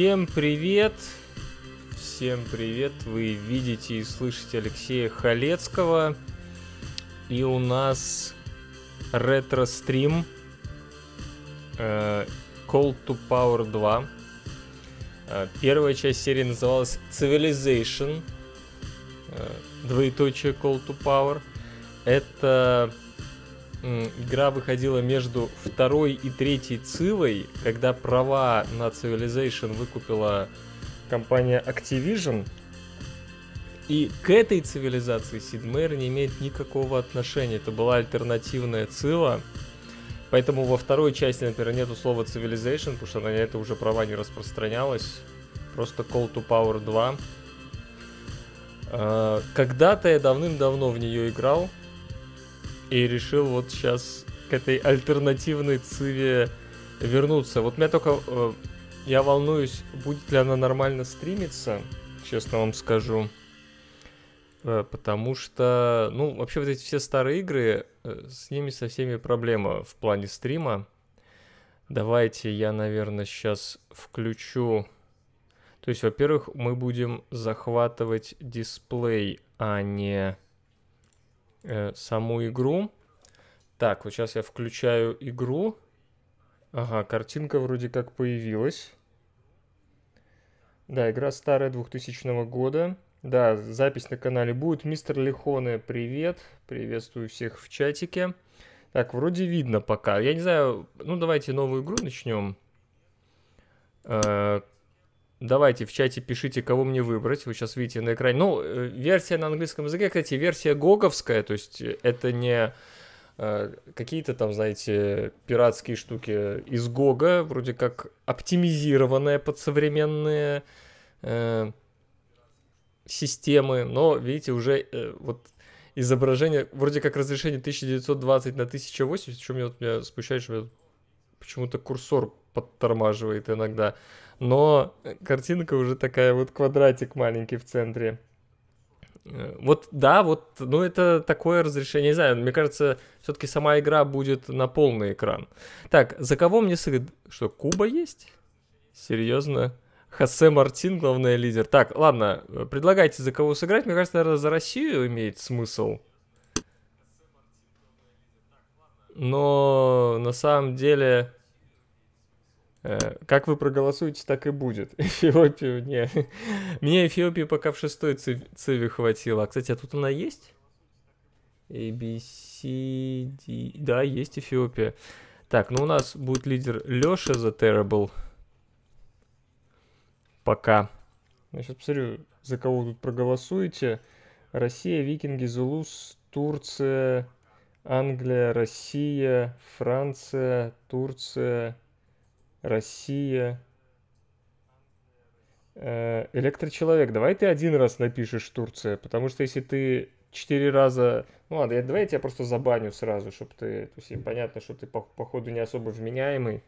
Всем привет! Всем привет! Вы видите и слышите Алексея Халецкого. И у нас ретро-стрим э, Call to Power 2. Э, первая часть серии называлась Civilization. Э, двоеточие Call to Power. Это игра выходила между второй и третьей цивой, когда права на Civilization выкупила компания Activision. И к этой цивилизации Сидмейр не имеет никакого отношения. Это была альтернативная цива. Поэтому во второй части, например, нету слова Civilization, потому что на это уже права не распространялось. Просто Call to Power 2. Э, когда-то я давным-давно в нее играл, и решил вот сейчас к этой альтернативной циве вернуться. Вот меня только... Э, я волнуюсь, будет ли она нормально стримиться, честно вам скажу. Э, потому что, ну, вообще вот эти все старые игры, э, с ними со всеми проблема в плане стрима. Давайте я, наверное, сейчас включу... То есть, во-первых, мы будем захватывать дисплей, а не э, саму игру. Так, вот сейчас я включаю игру. Ага, картинка вроде как появилась. Да, игра старая 2000 года. Да, запись на канале будет. Мистер Лихоне, привет. Приветствую всех в чатике. Так, вроде видно пока. Я не знаю, ну давайте новую игру начнем. Э, Давайте в чате пишите, кого мне выбрать. Вы сейчас видите на экране. Ну, э, версия на английском языке, кстати, версия гоговская. То есть э, это не э, какие-то там, знаете, пиратские штуки из Гога, вроде как оптимизированная под современные э, системы, но, видите, уже э, вот изображение, вроде как разрешение 1920 на 1080, что меня, вот, меня смущает, что почему-то курсор подтормаживает иногда но картинка уже такая вот квадратик маленький в центре. Э, вот, да, вот, ну это такое разрешение, не знаю, мне кажется, все-таки сама игра будет на полный экран. Так, за кого мне сыграть? Что, Куба есть? Серьезно? Хосе Мартин, главный лидер. Так, ладно, э, предлагайте за кого сыграть. Мне кажется, наверное, за Россию имеет смысл. Но на самом деле Э, как вы проголосуете, так и будет. Эфиопию не. Мне Эфиопию пока в шестой ци- циве хватило. А, кстати, а тут она есть? A, Да, есть Эфиопия. Так, ну у нас будет лидер Лёша за Terrible. Пока. Я сейчас посмотрю, за кого тут проголосуете. Россия, Викинги, Зулус, Турция, Англия, Россия, Франция, Турция, Россия. Э, электрочеловек, давай ты один раз напишешь Турция, потому что если ты четыре раза... Ну ладно, я, давай я тебя просто забаню сразу, чтобы ты... То есть понятно, что ты по, по ходу не особо вменяемый.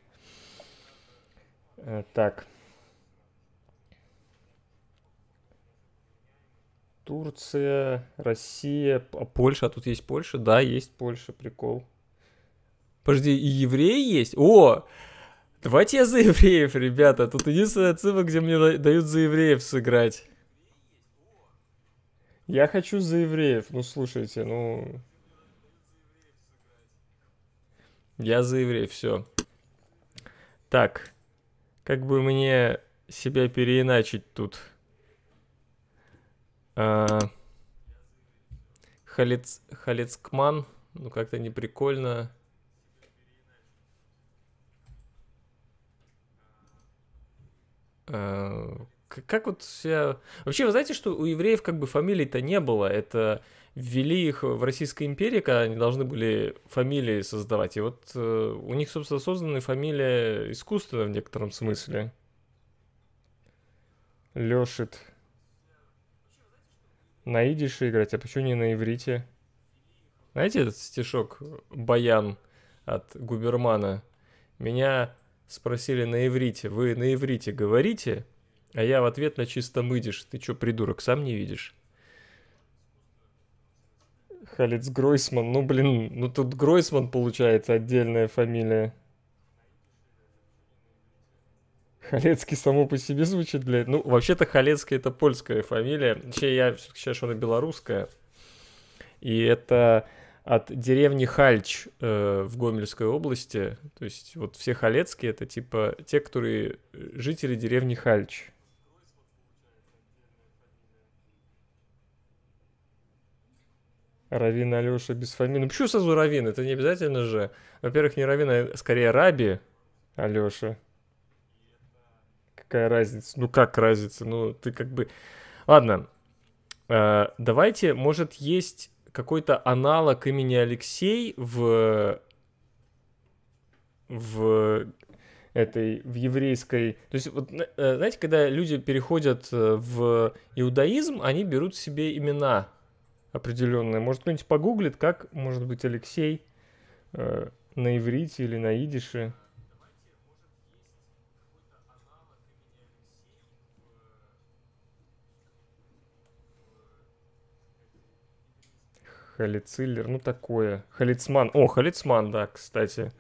Э, так. Турция, Россия, а Польша, а тут есть Польша? Да, есть Польша, прикол. Подожди, и евреи есть? О! Давайте я за евреев, ребята. Тут единственная цифра, где мне дают за евреев сыграть. Я хочу за евреев. Ну, слушайте, ну... Я за евреев, все. Так. Как бы мне себя переиначить тут? А... Халец... Халецкман. Ну, как-то неприкольно. прикольно. Э, как вот себя... Вообще, вы знаете, что у евреев как бы фамилий-то не было. Это ввели их в Российской империи, когда они должны были фамилии создавать. И вот э, у них, собственно, созданы фамилия искусственно в некотором смысле. Лешит. На идише играть, а почему не на иврите? Знаете этот стишок «Баян» от Губермана? Меня спросили на иврите, вы на иврите говорите? А я в ответ на чисто идиш, ты чё, придурок, сам не видишь? Халец Гройсман, ну блин, ну тут Гройсман получается отдельная фамилия. Халецкий само по себе звучит, блядь. Ну, вообще-то Халецкий это польская фамилия. Вообще, я сейчас, что она белорусская. И это от деревни Хальч э, в Гомельской области. То есть вот все халецкие это типа те, которые э, жители деревни Хальч. Равин Алеша без фамилии. Ну почему сразу Равин? Это не обязательно же. Во-первых, не Равин, а скорее Раби Алеша. Какая разница? Ну как разница? Ну ты как бы... Ладно. Э, давайте, может, есть какой-то аналог имени Алексей в в этой, в еврейской... То есть, вот, э, знаете, когда люди переходят э, в иудаизм, они берут себе имена определенные. Может, кто-нибудь погуглит, как, может быть, Алексей э, на иврите или на идише Халициллер, ну такое. Халицман. О, Халицман, да, кстати.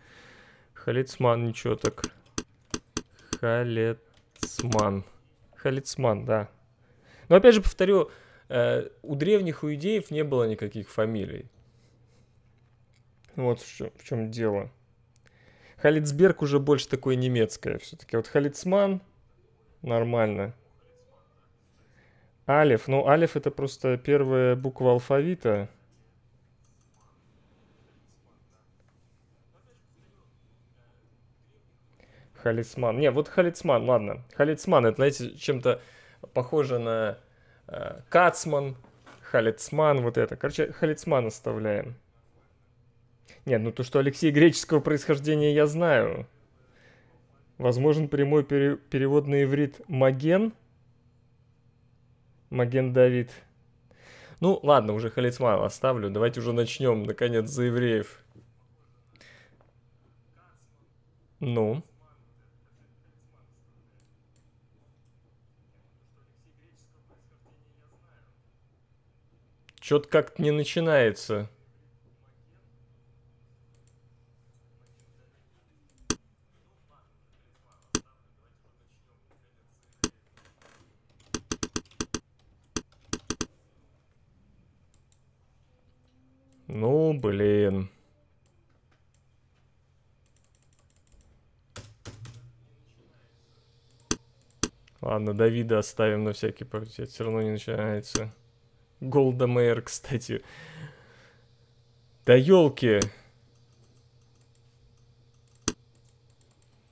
Халицман, ничего так. Халицман. Халицман, да. Но опять же повторю, э, у древних у идеев не было никаких фамилий. Вот в чем, в чем дело. Халицберг уже больше такое немецкое все-таки. Вот Халицман нормально. Алиф. Ну, алиф это просто первая буква алфавита. Халицман. Не, вот Халицман, ладно. Халицман, это, знаете, чем-то похоже на э, Кацман, Халицман, вот это. Короче, Халицман оставляем. Нет, ну то, что Алексей греческого происхождения, я знаю. Возможен прямой пере- перевод на иврит «маген». Маген Давид. Ну, ладно, уже Халицман оставлю. Давайте уже начнем, наконец, за евреев. Ну... Что-то как-то не начинается. Ну, блин. Ладно, Давида оставим на всякий пакет. Все равно не начинается. Голда Мэйр, кстати. Да елки.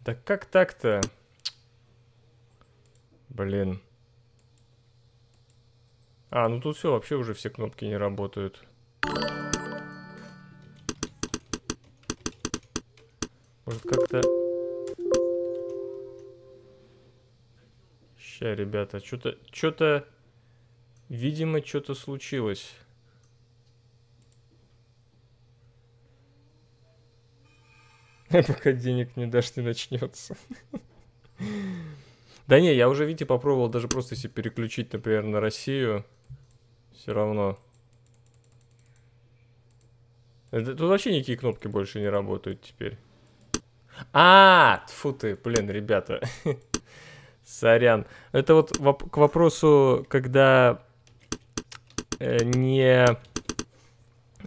Да как так-то? Блин. А, ну тут все, вообще уже все кнопки не работают. Может как-то... Ща, ребята, что-то... Что-то... Видимо, что-то случилось. Пока денег не дашь, не начнется. Да не, я уже, видите, попробовал даже просто если переключить, например, на Россию. Все равно. Это, тут вообще никакие кнопки больше не работают теперь. А, фу ты, блин, ребята. Сорян. Это вот воп к вопросу, когда Э, не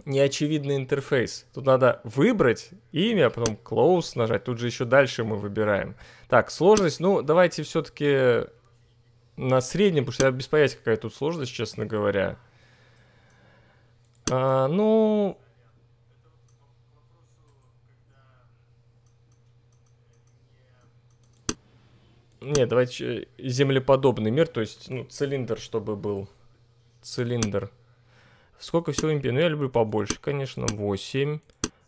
не очевидный интерфейс. Тут надо выбрать имя, потом close нажать. Тут же еще дальше мы выбираем. Так, сложность. Ну, давайте все-таки на среднем, потому что я без понятия, какая тут сложность, честно говоря. А, ну... Нет, давайте э, землеподобный мир, то есть ну, цилиндр, чтобы был цилиндр. Сколько всего импи? Ну, я люблю побольше, конечно, 8.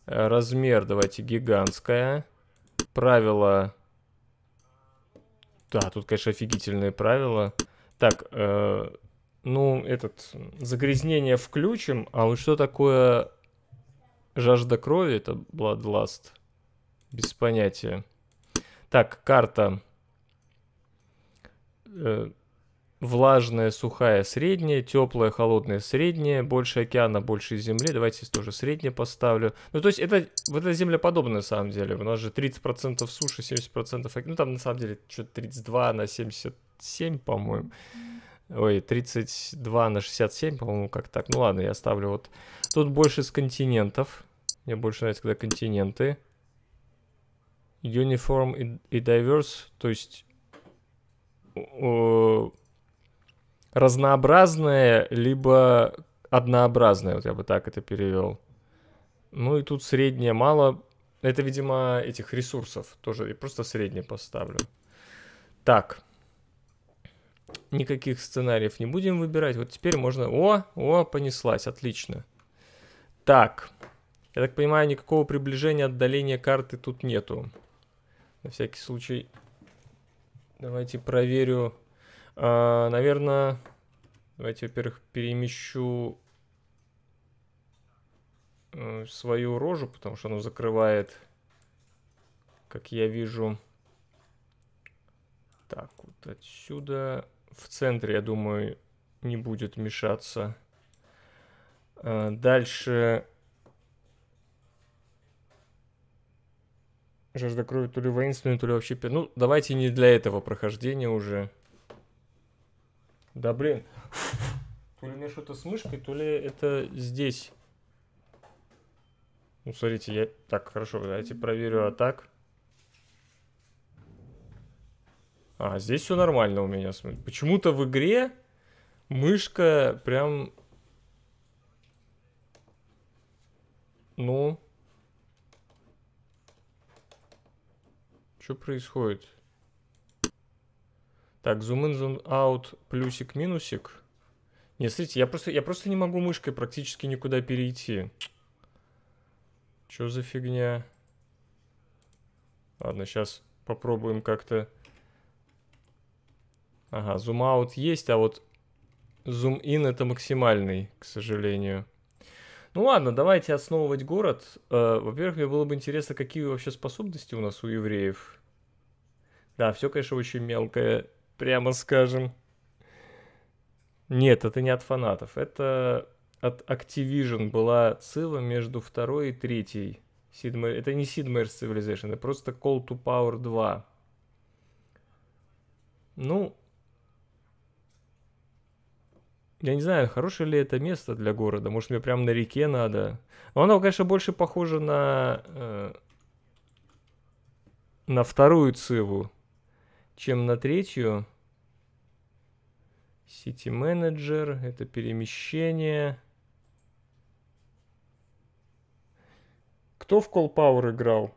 Э, размер давайте гигантская. Правило... Да, тут, конечно, офигительные правила. Так, э, ну, этот... Загрязнение включим. А вот что такое жажда крови? Это Bloodlust. Без понятия. Так, карта. Э, влажная, сухая, средняя, теплая, холодная, средняя, больше океана, больше земли. Давайте здесь тоже среднее поставлю. Ну, то есть это, вот это землеподобное, на самом деле. У нас же 30% суши, 70% океана. Ну, там, на самом деле, что-то 32 на 77, по-моему. Ой, 32 на 67, по-моему, как так. Ну, ладно, я ставлю вот. Тут больше с континентов. Мне больше нравится, когда континенты. Uniform и diverse, то есть разнообразное, либо однообразное, вот я бы так это перевел. Ну и тут среднее мало. Это, видимо, этих ресурсов тоже. И просто среднее поставлю. Так. Никаких сценариев не будем выбирать. Вот теперь можно... О, о, понеслась. Отлично. Так. Я так понимаю, никакого приближения, отдаления карты тут нету. На всякий случай давайте проверю а, наверное, давайте, во-первых, перемещу э, свою рожу, потому что оно закрывает, как я вижу. Так, вот отсюда. В центре, я думаю, не будет мешаться. А, дальше. Жажда крови то ли воинственная, то ли вообще... Ну, давайте не для этого прохождения уже. Да блин. То ли у меня что-то с мышкой, то ли это здесь. Ну, смотрите, я... Так, хорошо, давайте проверю а так. А, здесь все нормально у меня. Почему-то в игре мышка прям... Ну... Что происходит? Так, zoom in, zoom out, плюсик, минусик. Не, смотрите, я просто, я просто не могу мышкой практически никуда перейти. Что за фигня? Ладно, сейчас попробуем как-то... Ага, zoom out есть, а вот zoom in это максимальный, к сожалению. Ну ладно, давайте основывать город. Э, во-первых, мне было бы интересно, какие вообще способности у нас у евреев. Да, все, конечно, очень мелкое прямо скажем. Нет, это не от фанатов, это от Activision была цила между второй и третьей. Sid Это не Sid Meier's Civilization, это просто Call to Power 2. Ну, я не знаю, хорошее ли это место для города. Может, мне прямо на реке надо. Но оно, конечно, больше похоже на... Э, на вторую циву чем на третью. City Manager, это перемещение. Кто в Call Power играл?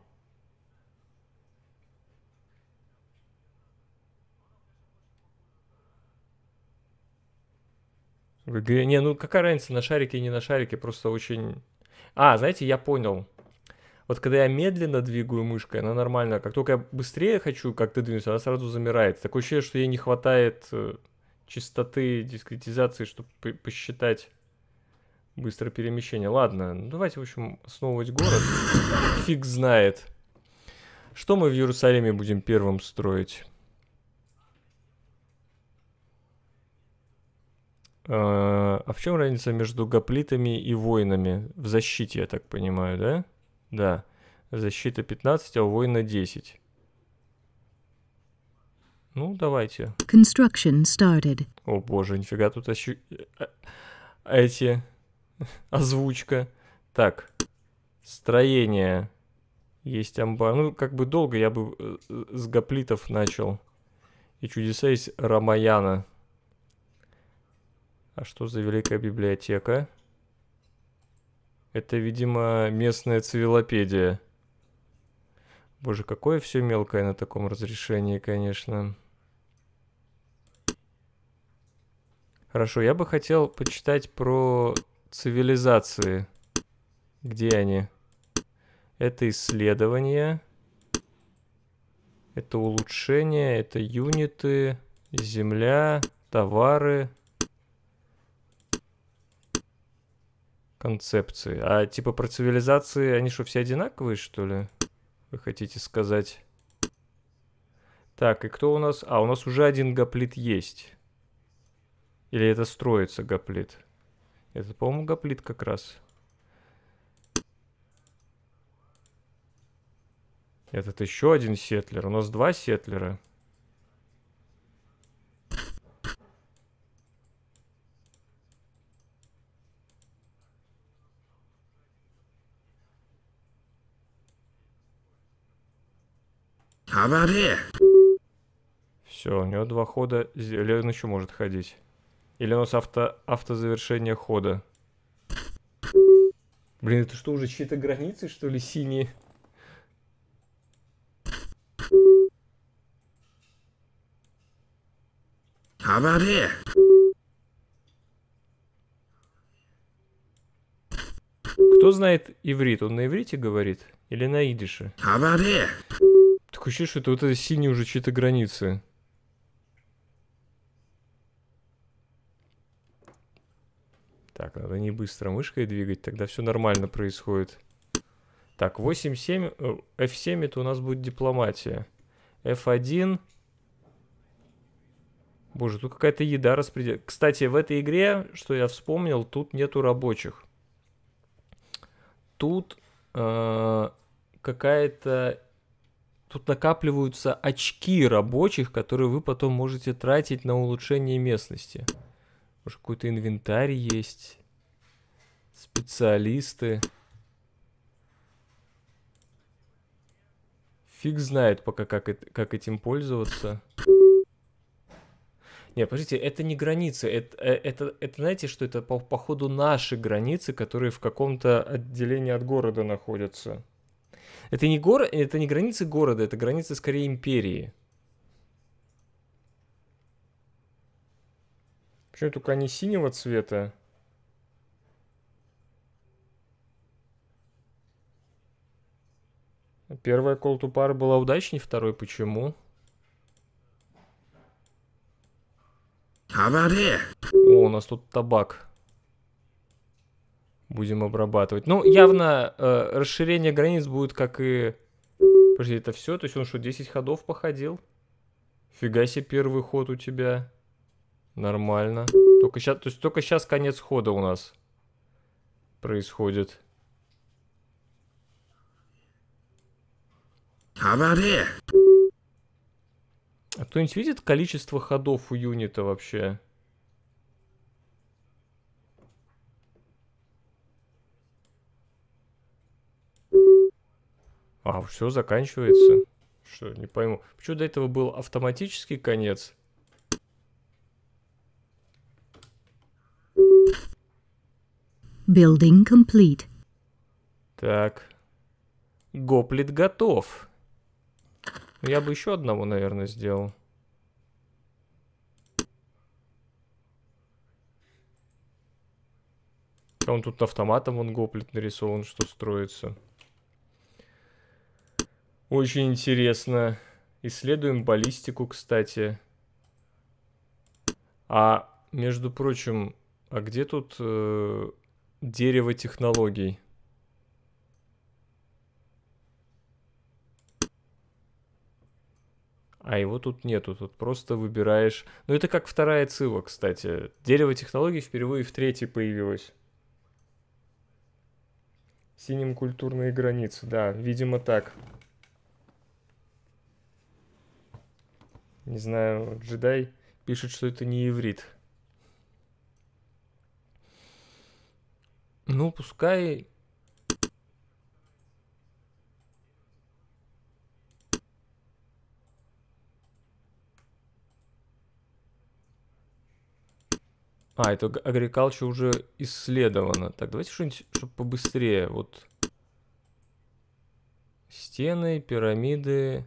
В игре... Не, ну какая разница, на шарике и не на шарике, просто очень... А, знаете, я понял. Вот когда я медленно двигаю мышкой, она нормально. Как только я быстрее хочу как-то двинуться, она сразу замирает. Такое ощущение, что ей не хватает э, частоты дискретизации, чтобы посчитать быстрое перемещение. Ладно, ну давайте, в общем, основывать город. Фиг знает. Что мы в Иерусалиме будем первым строить? А, а в чем разница между гоплитами и воинами? В защите, я так понимаю, да? Да. Защита 15, а у воина 10. Ну, давайте. Construction started. О боже, нифига тут ощу... Э, э, эти... озвучка. Так, строение. Есть амбар. Ну, как бы долго я бы э, с гоплитов начал. И чудеса есть Рамаяна. А что за великая библиотека? Это, видимо, местная цивилопедия. Боже, какое все мелкое на таком разрешении, конечно. Хорошо, я бы хотел почитать про цивилизации. Где они? Это исследования. Это улучшения, это юниты, земля, товары, концепции. А типа про цивилизации, они что, все одинаковые, что ли? Вы хотите сказать? Так, и кто у нас? А, у нас уже один гоплит есть. Или это строится гоплит? Это, по-моему, гоплит как раз. Этот еще один сетлер. У нас два сетлера. Все, у него два хода, или он еще может ходить. Или у нас авто, автозавершение хода. Блин, это что, уже чьи-то границы, что ли, синие? Говори. Кто знает иврит? Он на иврите говорит или на идише? Говори. Такое ощущение, что это вот это синие уже чьи-то границы. Так, надо не быстро мышкой двигать, тогда все нормально происходит. Так, 8, 7, F7 это у нас будет дипломатия. F1. Боже, тут какая-то еда распределяется. Кстати, в этой игре, что я вспомнил, тут нету рабочих. Тут э, какая-то тут накапливаются очки рабочих, которые вы потом можете тратить на улучшение местности. Уже какой-то инвентарь есть. Специалисты. Фиг знает пока, как, это как этим пользоваться. Нет, подождите, это не границы, это, э, это, это знаете, что это по, походу наши границы, которые в каком-то отделении от города находятся. Это не, гор... это не границы города, это границы скорее империи. Почему только они синего цвета? Первая колту пара была удачнее, второй почему? О, у нас тут табак будем обрабатывать. Ну, явно э, расширение границ будет как и... Подожди, это все? То есть он что, 10 ходов походил? Фига себе первый ход у тебя. Нормально. Только сейчас, то есть только сейчас конец хода у нас происходит. А кто-нибудь видит количество ходов у юнита вообще? А, все заканчивается. Что, не пойму. Почему до этого был автоматический конец? Building complete. Так. Гоплит готов. Ну, я бы еще одного, наверное, сделал. А он тут автоматом, он гоплит нарисован, что строится. Очень интересно. Исследуем баллистику, кстати. А, между прочим, а где тут э, дерево технологий? А его тут нету, тут просто выбираешь... Ну, это как вторая цила, кстати. Дерево технологий впервые в третьей появилось. Синим культурные границы, да, видимо Так. Не знаю, джедай пишет, что это не иврит. Ну, пускай... А, это агрикалча уже исследовано. Так, давайте что-нибудь, чтобы побыстрее. Вот стены, пирамиды,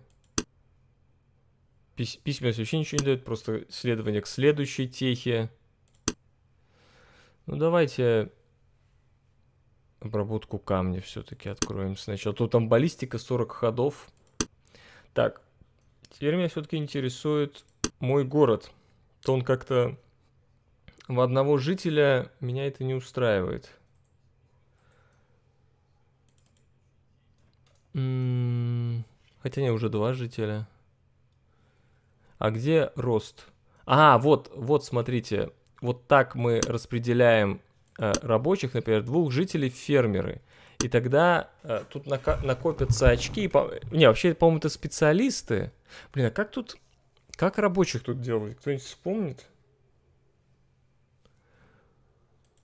Пись письменность вообще ничего не дает, просто следование к следующей техе. Ну давайте обработку камня все-таки откроем сначала. Тут там баллистика 40 ходов. Так, теперь меня все-таки интересует мой город. То он как-то в одного жителя меня это не устраивает. М-м, хотя не, уже два жителя. А где рост? А, вот, вот, смотрите, вот так мы распределяем э, рабочих, например, двух жителей фермеры. И тогда э, тут нако- накопятся очки. И по... Не, вообще, по-моему, это специалисты. Блин, а как тут... Как рабочих тут делают? Кто-нибудь вспомнит?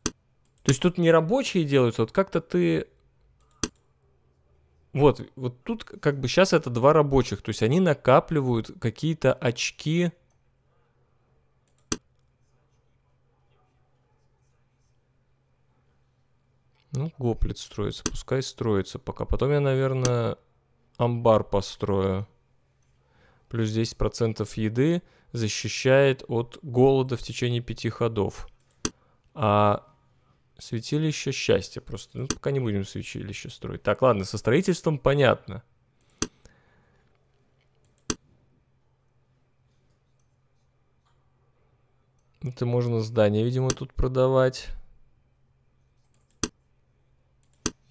То есть тут не рабочие делаются, вот как-то ты вот, вот тут как бы сейчас это два рабочих, то есть они накапливают какие-то очки. Ну, гоплит строится, пускай строится пока. Потом я, наверное, амбар построю. Плюс 10% еды защищает от голода в течение пяти ходов. А Святилище счастья просто. Ну, пока не будем святилище строить. Так, ладно, со строительством понятно. Это можно здание, видимо, тут продавать.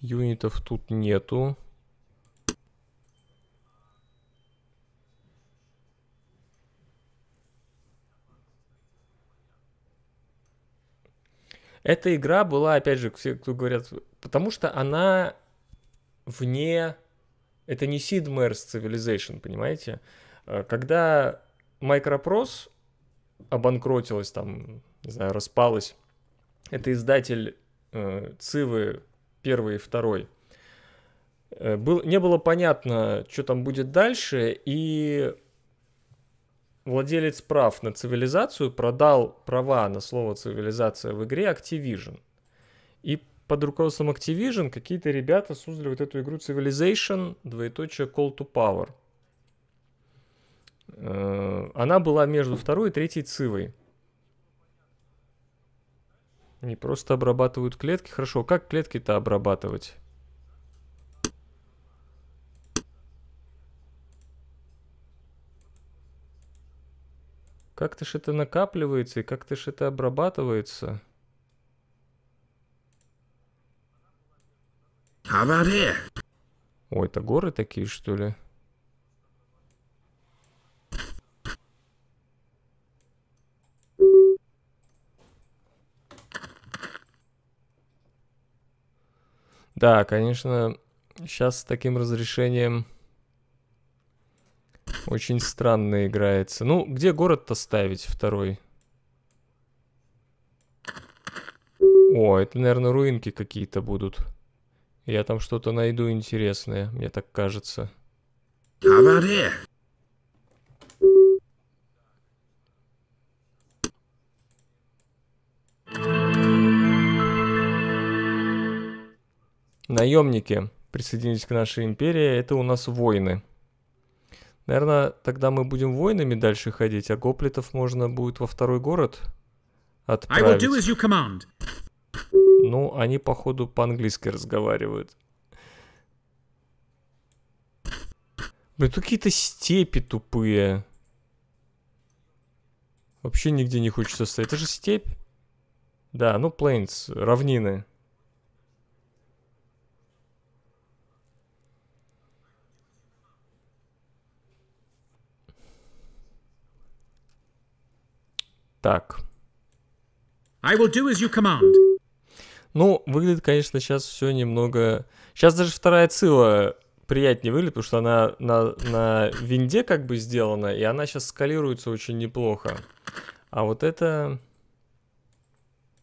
Юнитов тут нету. Эта игра была, опять же, все, кто говорят, потому что она вне... Это не Sid Meier's Civilization, понимаете? А, когда Microprose обанкротилась, там, не знаю, распалась, это издатель э, Цивы первый и второй, э, был, не было понятно, что там будет дальше, и владелец прав на цивилизацию продал права на слово цивилизация в игре Activision. И под руководством Activision какие-то ребята создали вот эту игру Civilization, двоеточие Call to Power. Э, она была между второй и третьей цивой. Не просто обрабатывают клетки. Хорошо, как клетки-то обрабатывать? Как-то ж это накапливается и как-то ж это обрабатывается. Авария. Ой, это горы такие, что ли? Да, конечно, сейчас с таким разрешением очень странно играется. Ну, где город-то ставить второй? О, это, наверное, руинки какие-то будут. Я там что-то найду интересное, мне так кажется. Говори. Наемники присоединились к нашей империи, это у нас воины. Наверное, тогда мы будем воинами дальше ходить, а гоплитов можно будет во второй город отправить. I will do as you command. Ну, они, походу, по-английски разговаривают. Блин, тут какие-то степи тупые. Вообще нигде не хочется стоять. Это же степь. Да, ну, plains, равнины. так. I will do as you command. Ну, выглядит, конечно, сейчас все немного... Сейчас даже вторая цила приятнее выглядит, потому что она на, на винде как бы сделана, и она сейчас скалируется очень неплохо. А вот это...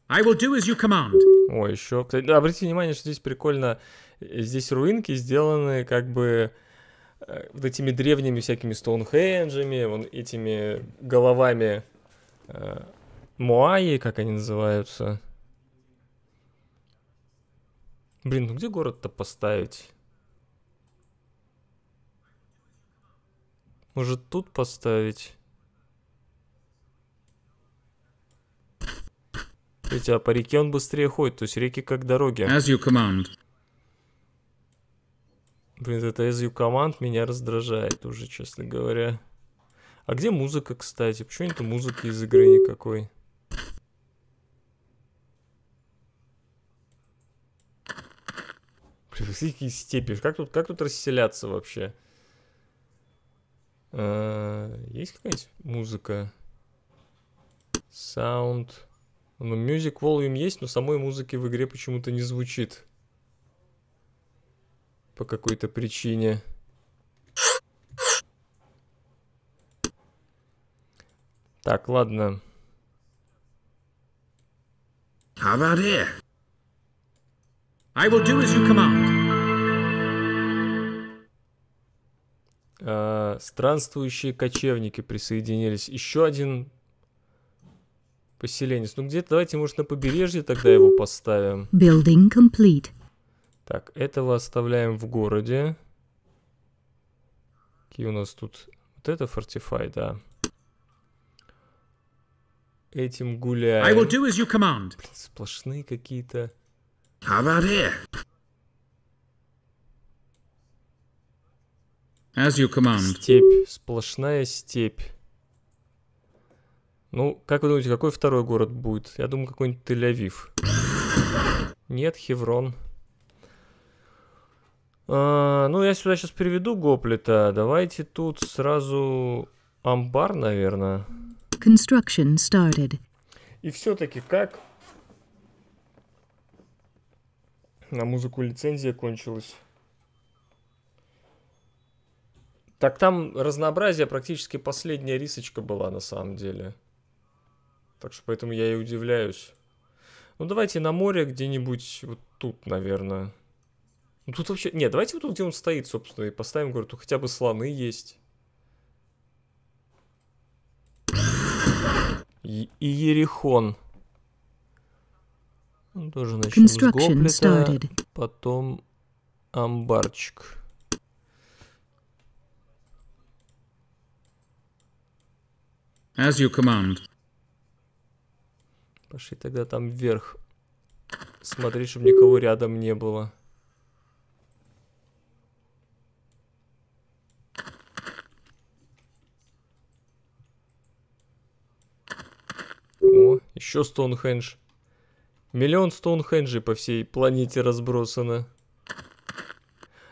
I will do as you command. О, еще... Кстати, обратите внимание, что здесь прикольно. Э, здесь руинки сделаны как бы э, вот этими древними всякими Стоунхенджами, вон этими головами Муаи, как они называются. Блин, ну где город-то поставить? Может тут поставить? Хотя а по реке он быстрее ходит, то есть реки как дороги. As you command. Блин, это as you command меня раздражает уже, честно говоря. А где музыка, кстати? Почему нету музыки из игры никакой? Какие степи. Как тут, как тут расселяться вообще? А, есть какая-нибудь музыка? sound, Ну, music volume есть, но самой музыки в игре почему-то не звучит. По какой-то причине. Так, ладно. How about here? I will do as you command. А, странствующие кочевники присоединились. Еще один поселенец. Ну где-то давайте, может, на побережье тогда его поставим. Building complete. Так, этого оставляем в городе. Какие у нас тут... Вот это Fortify, да этим гуляем. I will do as you command. Блин, сплошные какие-то... How about here? As you command. Степь, сплошная степь. Ну, как вы думаете, какой второй город будет? Я думаю, какой-нибудь Тель-Авив. Нет, Хеврон. А, ну, я сюда сейчас переведу Гоплита. Давайте тут сразу амбар, наверное. Construction started. И все-таки как на музыку лицензия кончилась? Так там разнообразие практически последняя рисочка была на самом деле. Так что поэтому я и удивляюсь. Ну давайте на море где-нибудь вот тут, наверное. Ну тут вообще... Нет, давайте вот тут, где он стоит, собственно, и поставим, говорю, тут хотя бы слоны есть. И Ерихон. Он ну, тоже начнем с гоплита, потом амбарчик. As you command. Пошли тогда там вверх. Смотри, чтобы никого рядом не было. Еще Стоунхендж. Миллион Стоунхенджей по всей планете разбросано.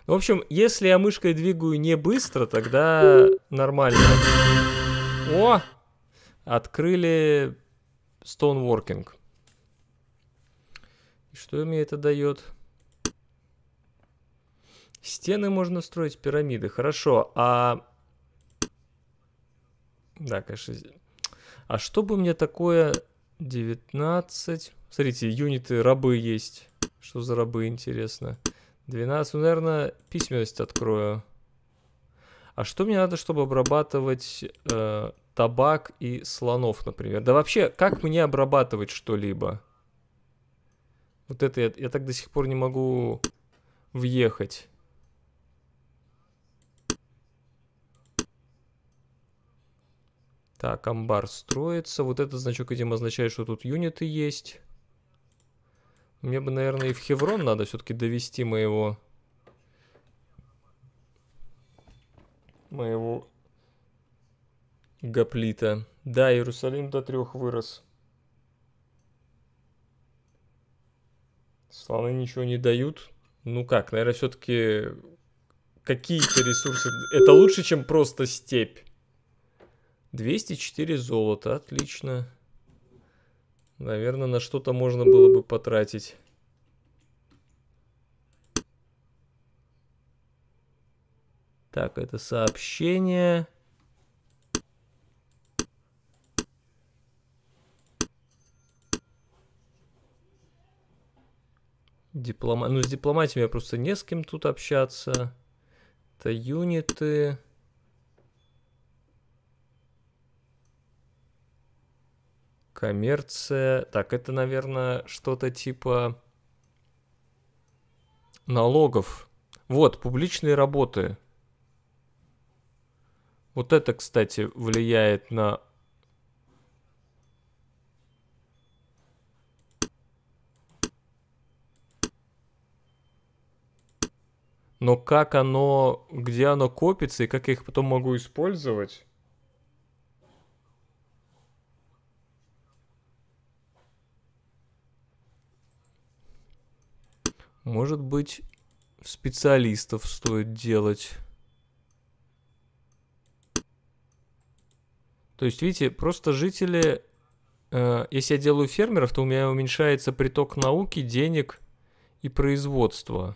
Ну, в общем, если я мышкой двигаю не быстро, тогда нормально. О! Открыли стоунворкинг. Что мне это дает? Стены можно строить, пирамиды. Хорошо, а... Да, конечно. А что бы мне такое 19. Смотрите, юниты, рабы есть. Что за рабы, интересно. 12. Ну, наверное, письменность открою. А что мне надо, чтобы обрабатывать э, табак и слонов, например? Да вообще, как мне обрабатывать что-либо? Вот это я, я так до сих пор не могу въехать. Так, амбар строится. Вот этот значок, видимо, означает, что тут юниты есть. Мне бы, наверное, и в Хеврон надо все-таки довести моего... Моего... Гоплита. Да, Иерусалим до трех вырос. Слоны ничего не дают. Ну как, наверное, все-таки какие-то ресурсы... Это лучше, чем просто степь. 204 золота, отлично. Наверное, на что-то можно было бы потратить. Так, это сообщение. Диплома... Ну, с дипломатами я просто не с кем тут общаться. Это юниты. коммерция. Так, это, наверное, что-то типа налогов. Вот, публичные работы. Вот это, кстати, влияет на... Но как оно, где оно копится и как я их потом могу использовать? Может быть, специалистов стоит делать. То есть, видите, просто жители... Э, если я делаю фермеров, то у меня уменьшается приток науки, денег и производства.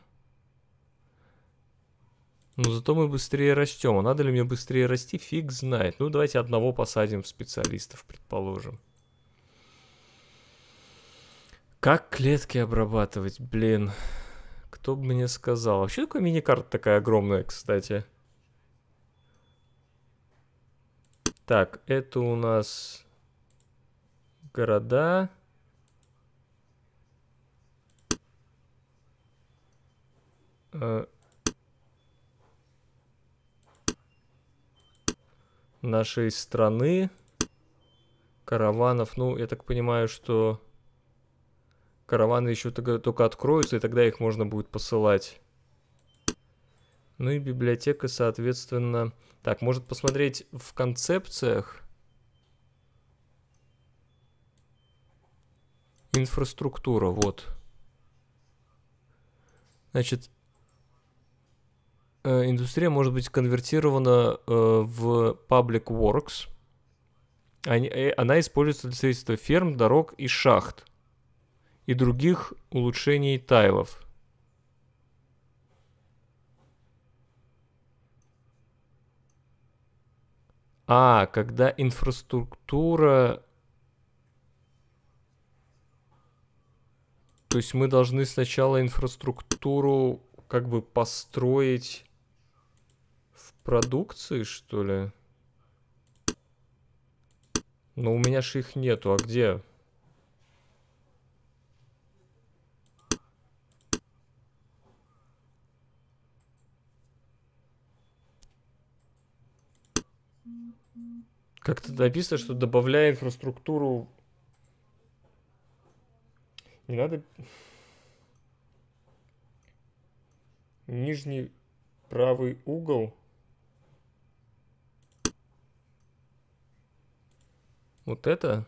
Но ну, зато мы быстрее растем. А надо ли мне быстрее расти? Фиг знает. Ну, давайте одного посадим в специалистов, предположим. Как клетки обрабатывать, блин. Кто бы мне сказал. Вообще такая мини-карта такая огромная, кстати. Так, это у нас города. Э, нашей страны, караванов. Ну, я так понимаю, что Караваны еще только, откроются, и тогда их можно будет посылать. Ну и библиотека, соответственно... Так, может посмотреть в концепциях... Инфраструктура, вот. Значит, э, индустрия может быть конвертирована э, в public works. Э, она используется для строительства ферм, дорог и шахт и других улучшений тайлов. А, когда инфраструктура... То есть мы должны сначала инфраструктуру как бы построить в продукции, что ли? Но у меня же их нету. А где? Как-то написано, что добавляя инфраструктуру... Не надо... Нижний правый угол. Вот это?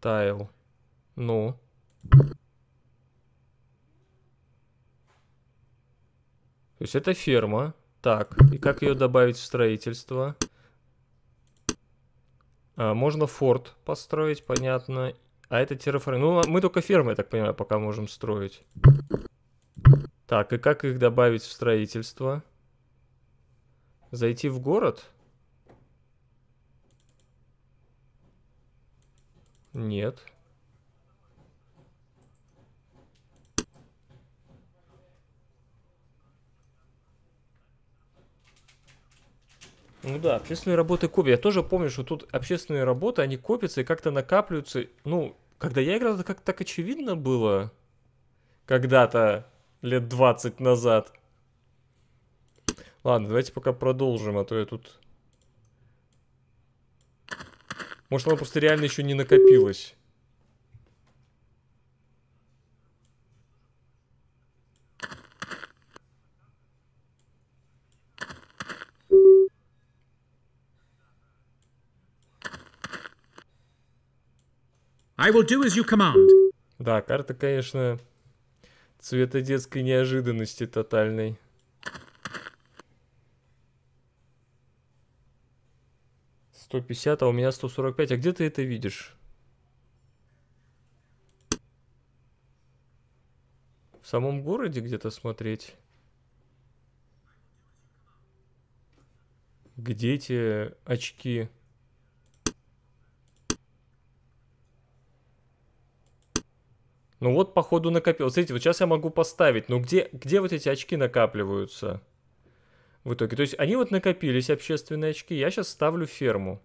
Тайл. Ну. No. То есть это ферма. Так, и как ее добавить в строительство? А, можно форт построить, понятно. А это терраформинг. Ну, мы только фермы, я так понимаю, пока можем строить. Так, и как их добавить в строительство? Зайти в город? Нет. Ну да, общественные работы копия. Я тоже помню, что тут общественные работы, они копятся и как-то накапливаются. Ну, когда я играл, это как то так очевидно было. Когда-то, лет 20 назад. Ладно, давайте пока продолжим, а то я тут... Может, оно просто реально еще не накопилось. I will do as you command. Да, карта, конечно, цвета детской неожиданности тотальной. Сто пятьдесят, а у меня сто сорок пять. А где ты это видишь? В самом городе где-то смотреть? Где эти очки? Ну вот, походу, накопил. Вот смотрите, вот сейчас я могу поставить. Ну где, где вот эти очки накапливаются? В итоге. То есть они вот накопились, общественные очки. Я сейчас ставлю ферму.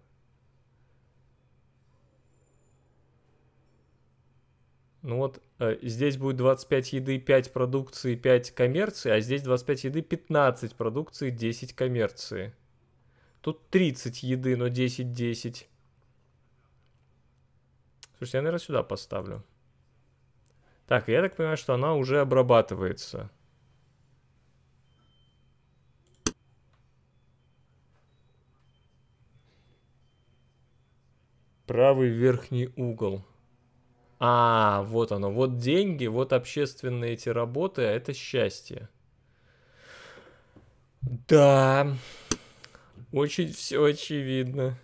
Ну вот, э, здесь будет 25 еды, 5 продукции, 5 коммерции, а здесь 25 еды, 15 продукции, 10 коммерции. Тут 30 еды, но 10-10. Слушайте, я, наверное, сюда поставлю. Так, я так понимаю, что она уже обрабатывается. Правый верхний угол. А, вот оно. Вот деньги, вот общественные эти работы, а это счастье. Да. Очень все очевидно.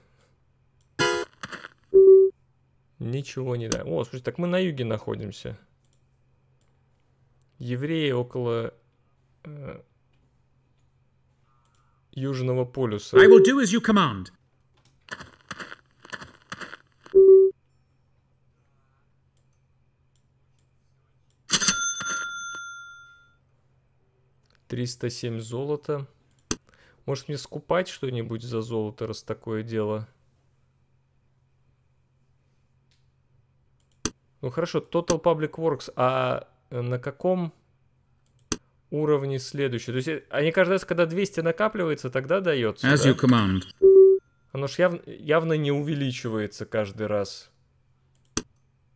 Ничего не да. О, слушай, так мы на юге находимся евреи около э, Южного полюса. I will do as you command. Триста семь золота. Может мне скупать что-нибудь за золото, раз такое дело? Ну хорошо, Total Public Works, а Э, на каком уровне следующий? То есть э, они каждый раз, когда 200 накапливается, тогда дается. As да? you command. Оно ж яв... явно не увеличивается каждый раз.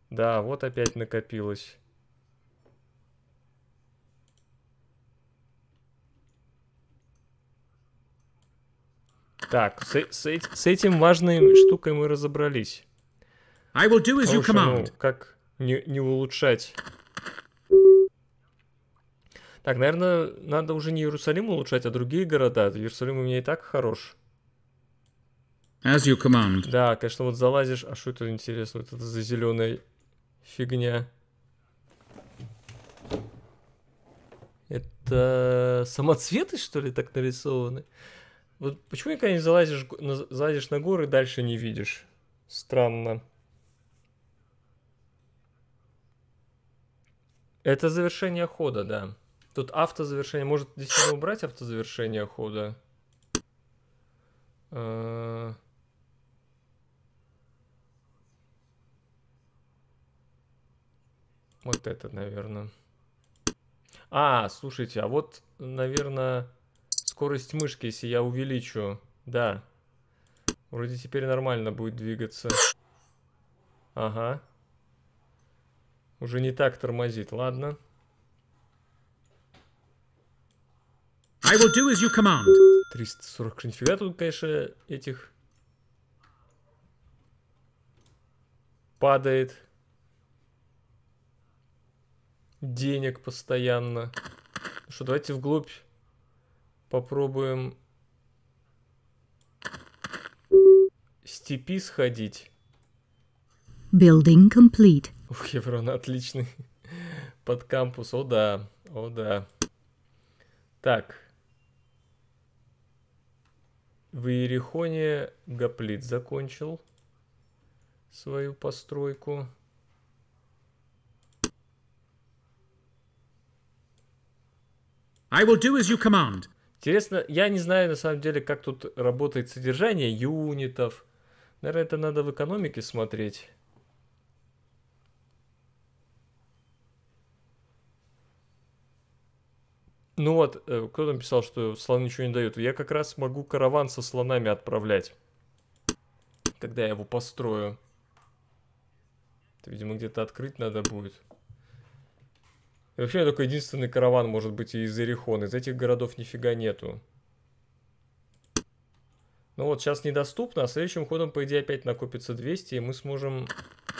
Да, вот опять накопилось. Так, с, с, с этим важной штукой мы разобрались. I will do as you ну, command. Ну, как не, не улучшать так, наверное, надо уже не Иерусалим улучшать, а другие города. Иерусалим у меня и так хорош. As you command. Да, конечно, вот залазишь. А что это интересно? Вот это за зеленая фигня. Это самоцветы, что ли, так нарисованы? Вот почему никогда не залазишь, залазишь на горы и дальше не видишь? Странно. Это завершение хода, да. Тут автозавершение. Может, действительно убрать автозавершение хода? Э, вот это, наверное. А, слушайте, а вот, наверное, скорость мышки, если я увеличу. Да. Вроде теперь нормально будет двигаться. Ага. Уже не так тормозит, ладно. Ладно. I will do as you command. 340, нифига тут, конечно, этих... Падает. Денег постоянно. Ну что, давайте вглубь попробуем степи сходить. Building complete. Ух, Еврон, отличный. Под кампус, о да, о да. Так, в Иерихоне Гоплит закончил свою постройку. I will do as you command. Интересно, я не знаю на самом деле, как тут работает содержание юнитов. Наверное, это надо в экономике смотреть. Ну вот, э, кто там писал, что слоны ничего не дают? Я как раз могу караван со слонами отправлять. Когда я его построю. Это, видимо, где-то открыть надо будет. И вообще, только единственный караван может быть из Эрихона. Из этих городов нифига нету. Ну вот, сейчас недоступно, а следующим ходом, по идее, опять накопится 200, и мы сможем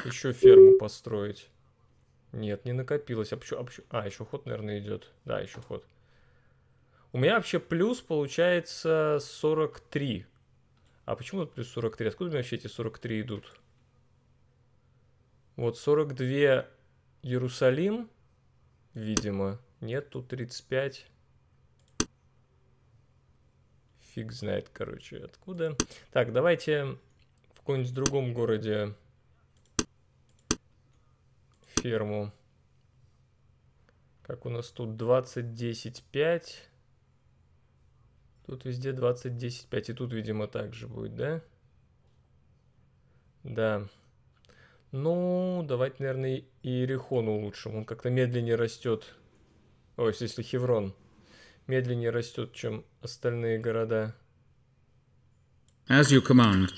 еще ферму построить. Нет, не накопилось. А, почему, а, почему? а еще ход, наверное, идет. Да, еще ход. У меня вообще плюс получается 43. А почему тут плюс 43? Откуда у меня вообще эти 43 идут? Вот 42 Иерусалим, видимо. Нет, тут 35. Фиг знает, короче, откуда. Так, давайте в каком-нибудь другом городе ферму. Как у нас тут 20, 10, 5. Тут везде 20, 10, 5. И тут, видимо, так же будет, да? Да. Ну, давайте, наверное, и Рихону улучшим. Он как-то медленнее растет. Ой, если Хеврон. Медленнее растет, чем остальные города. As you command.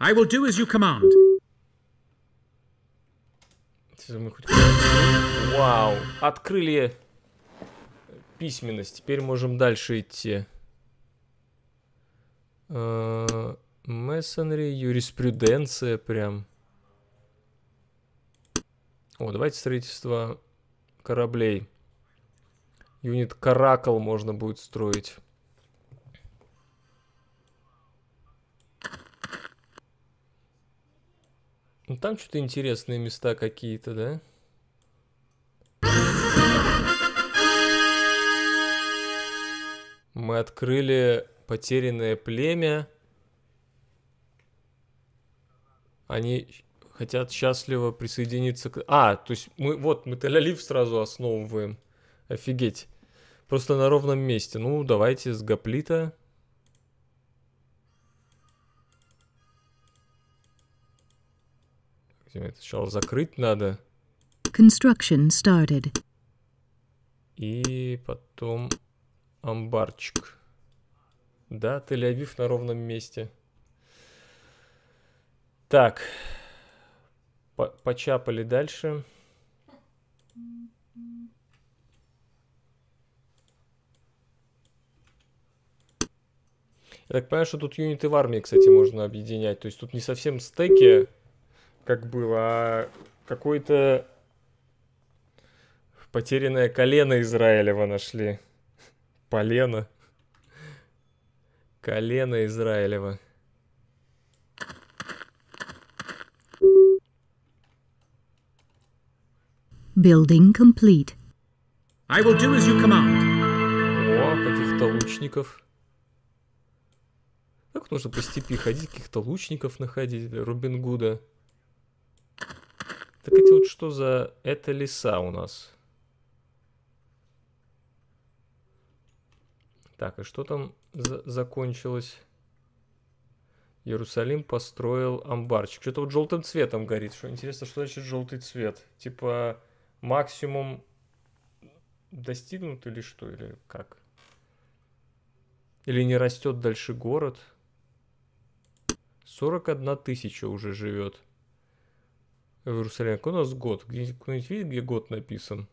I will do as you command. Мы хоть Вау. Открыли письменность. Теперь можем дальше идти. Мессонри, э, юриспруденция прям. О, давайте строительство кораблей. Юнит Каракл можно будет строить. Ну, там что-то интересные места какие-то, да? Мы открыли потерянное племя. Они хотят счастливо присоединиться к... А, то есть мы, вот, мы тель сразу основываем. Офигеть. Просто на ровном месте. Ну, давайте с Гоплита. Это сначала закрыть надо. Construction started. И потом Амбарчик. Да, Тель-Авив на ровном месте. Так. Почапали дальше. Я так понимаю, что тут юниты в армии, кстати, можно объединять. То есть тут не совсем стеки, как было, а какое-то потерянное колено Израилева нашли. Полено. Колено Израилева. Building complete. I will do as you command. О, каких-то лучников. Как нужно по степи ходить, каких-то лучников находить, Робин Гуда. Так эти вот что за... Это леса у нас. Так, и а что там за закончилось? Иерусалим построил амбарчик. Что-то вот желтым цветом горит. Что интересно, что значит желтый цвет? Типа максимум достигнут или что? Или как? Или не растет дальше город? 41 тысяча уже живет в Иерусалиме. Какой у нас год? Где, нибудь видит, где год написан?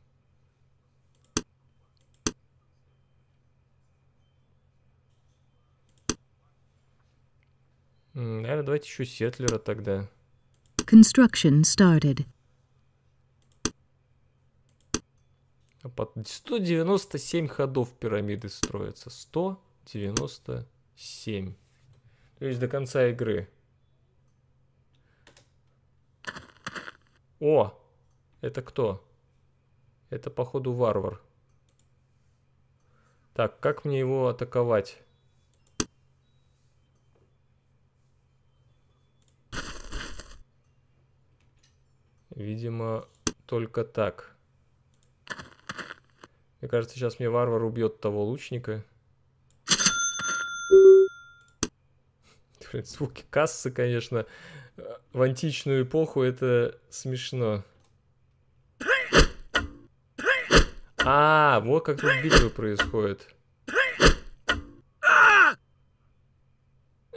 Наверное, давайте еще Сетлера тогда. Construction started. 197 а ходов пирамиды строятся. 197. То есть до конца игры. О! Это кто? Это, походу, варвар. Так, как мне его атаковать? Видимо, только так. Мне кажется, сейчас мне варвар убьет того лучника. Блин, звуки кассы, конечно. В античную эпоху это смешно. А, вот как тут битва происходит.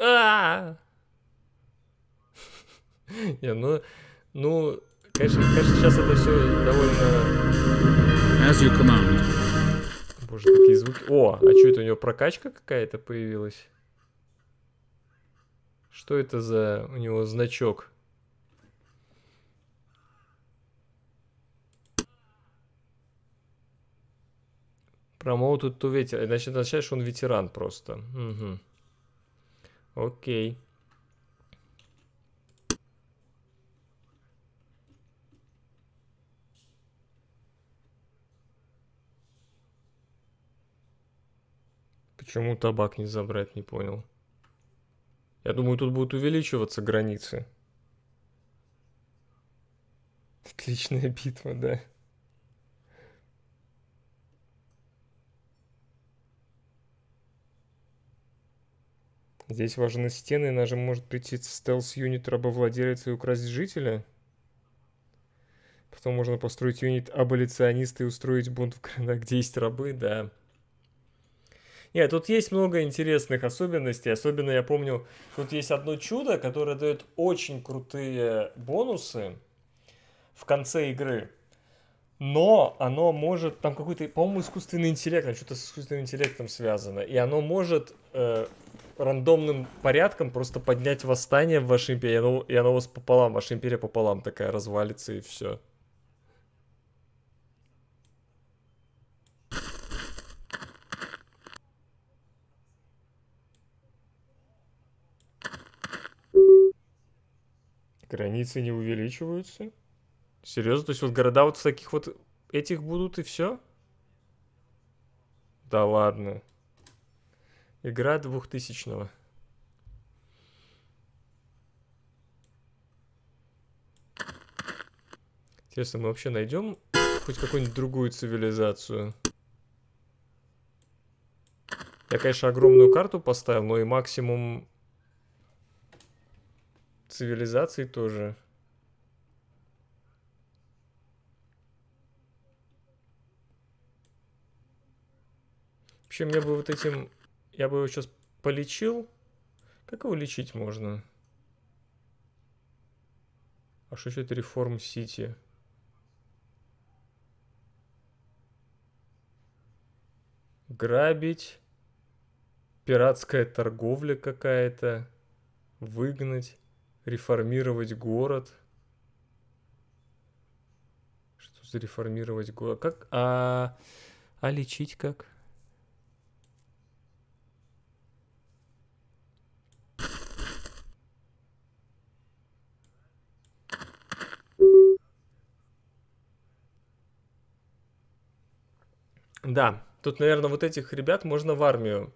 А! Не, ну, ну, Конечно, конечно, сейчас это все довольно... As you command. Боже, такие звуки. О, а что это у него прокачка какая-то появилась? Что это за у него значок? Промоутут ту ветер. Значит, означает, что он ветеран просто. Угу. Окей. Почему табак не забрать, не понял. Я думаю, тут будут увеличиваться границы. Отличная битва, да. Здесь важны стены, иначе может прийти стелс-юнит рабовладельца и украсть жителя. Потом можно построить юнит аболициониста и устроить бунт в городах, где есть рабы, да. Нет, тут есть много интересных особенностей. Особенно я помню, тут есть одно чудо, которое дает очень крутые бонусы в конце игры. Но оно может, там какой-то, по-моему, искусственный интеллект, оно что-то с искусственным интеллектом связано. И оно может э, рандомным порядком просто поднять восстание в вашей империи. И оно, и оно у вас пополам, ваша империя пополам такая развалится и все. Границы не увеличиваются? Серьезно? То есть вот города вот в таких вот этих будут и все? Да ладно. Игра двухтысячного. Интересно, мы вообще найдем хоть какую-нибудь другую цивилизацию? Я, конечно, огромную карту поставил, но и максимум Цивилизаций тоже. Вообще, я бы вот этим... Я бы его сейчас полечил. Как его лечить можно? А что еще это Реформ Сити? Грабить. Пиратская торговля какая-то. Выгнать реформировать город. Что за реформировать город? Как? А, а лечить как? Да, тут, наверное, вот этих ребят можно в армию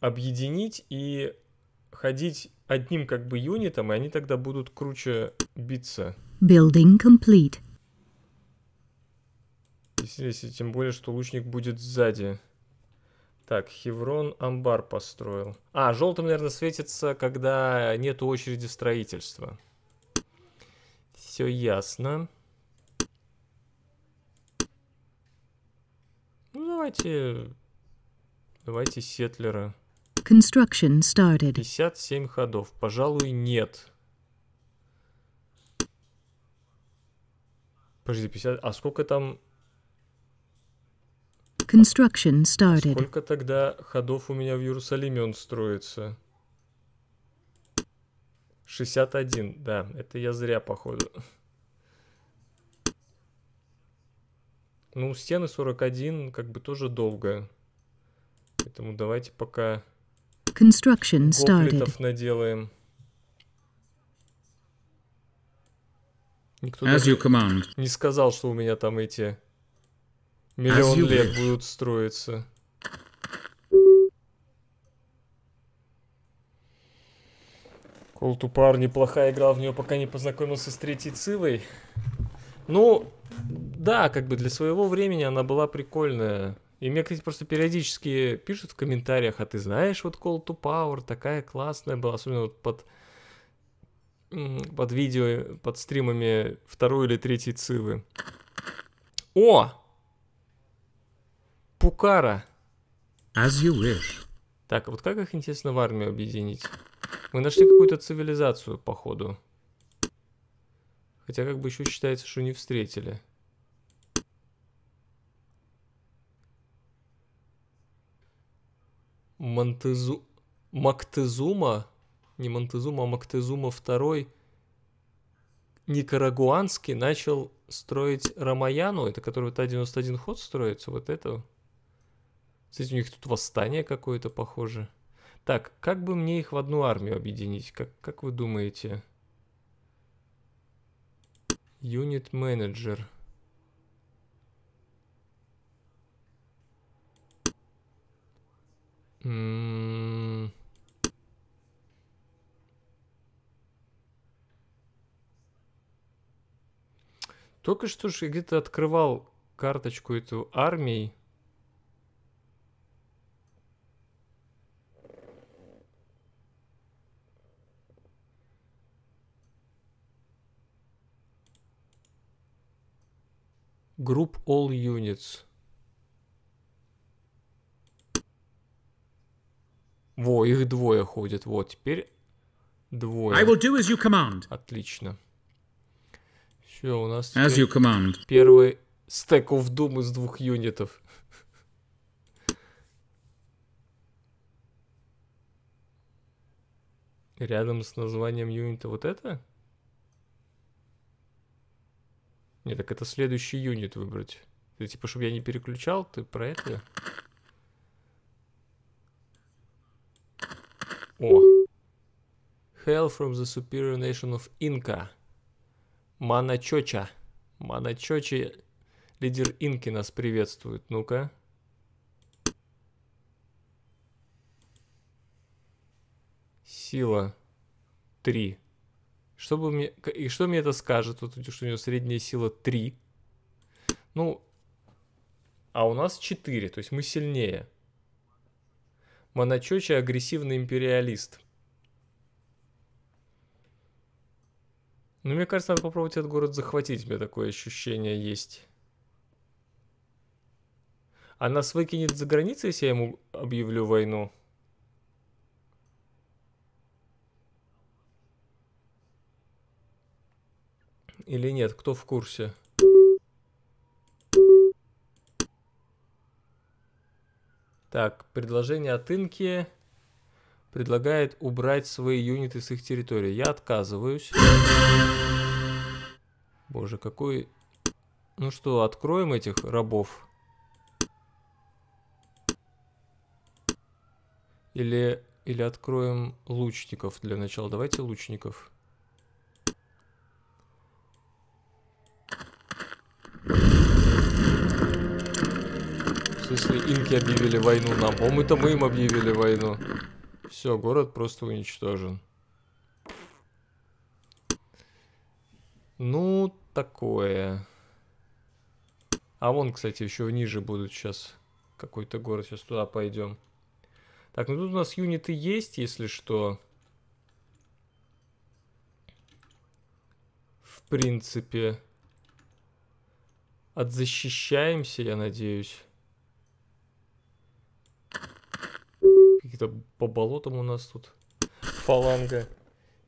объединить и ходить одним как бы юнитом, и они тогда будут круче биться. Building complete. Если, если тем более, что лучник будет сзади. Так, Хеврон амбар построил. А, желтым, наверное, светится, когда нет очереди строительства. Все ясно. Ну, давайте... Давайте сетлера. Construction started. 57 ходов. Пожалуй, нет. Подожди, 50... А сколько там... Construction started. Сколько тогда ходов у меня в Иерусалиме он строится? 61, да. Это я зря, походу. Ну, стены 41, как бы тоже долго. Поэтому давайте пока... Construction started. наделаем. Никто As you command. не сказал, что у меня там эти миллион лет будут строиться. Call неплохая игра, в нее пока не познакомился с третьей цивой. Ну, да, как бы для своего времени она была прикольная. И мне, кстати, просто периодически пишут в комментариях, а ты знаешь, вот Call to Power такая классная была, особенно вот под, под видео, под стримами второй или третьей цивы. О! Пукара. As you wish. Так, а вот как их, интересно, в армию объединить? Мы нашли какую-то цивилизацию, походу. Хотя как бы еще считается, что не встретили. Монтезу... Мактезума, не Монтезума, а Мактезума II, Никарагуанский начал строить Рамаяну, это который Та-91 ход строится, вот это. Кстати, у них тут восстание какое-то похоже. Так, как бы мне их в одну армию объединить? Как, как вы думаете? Юнит менеджер. Только что же где-то открывал карточку эту армии. Group All Units. Во, их двое ходят. Вот, теперь двое. I will do as you command. Отлично. Все, у нас as you command. первый стек of Doom из двух юнитов. Рядом с названием юнита вот это? Нет, так это следующий юнит выбрать. Ты типа, чтобы я не переключал, ты про это? О. Hail from the superior nation of Inca. Маначоча. Маначочи, лидер Инки нас приветствует. Ну-ка. Сила три, Что бы мне... И что мне это скажет? Вот что у него средняя сила три, Ну, а у нас 4, то есть мы сильнее. Моночочи агрессивный империалист. Ну, мне кажется, надо попробовать этот город захватить. У меня такое ощущение есть. А нас выкинет за границей, если я ему объявлю войну? Или нет? Кто в курсе? Так, предложение от Инки предлагает убрать свои юниты с их территории. Я отказываюсь. Боже, какой... Ну что, откроем этих рабов? Или, или откроем лучников для начала. Давайте лучников. что если инки объявили войну нам? По-моему, это мы им объявили войну. Все, город просто уничтожен. Ну, такое. А вон, кстати, еще ниже будут сейчас какой-то город. Сейчас туда пойдем. Так, ну тут у нас юниты есть, если что. В принципе. Отзащищаемся, я надеюсь. какие-то по болотам у нас тут фаланга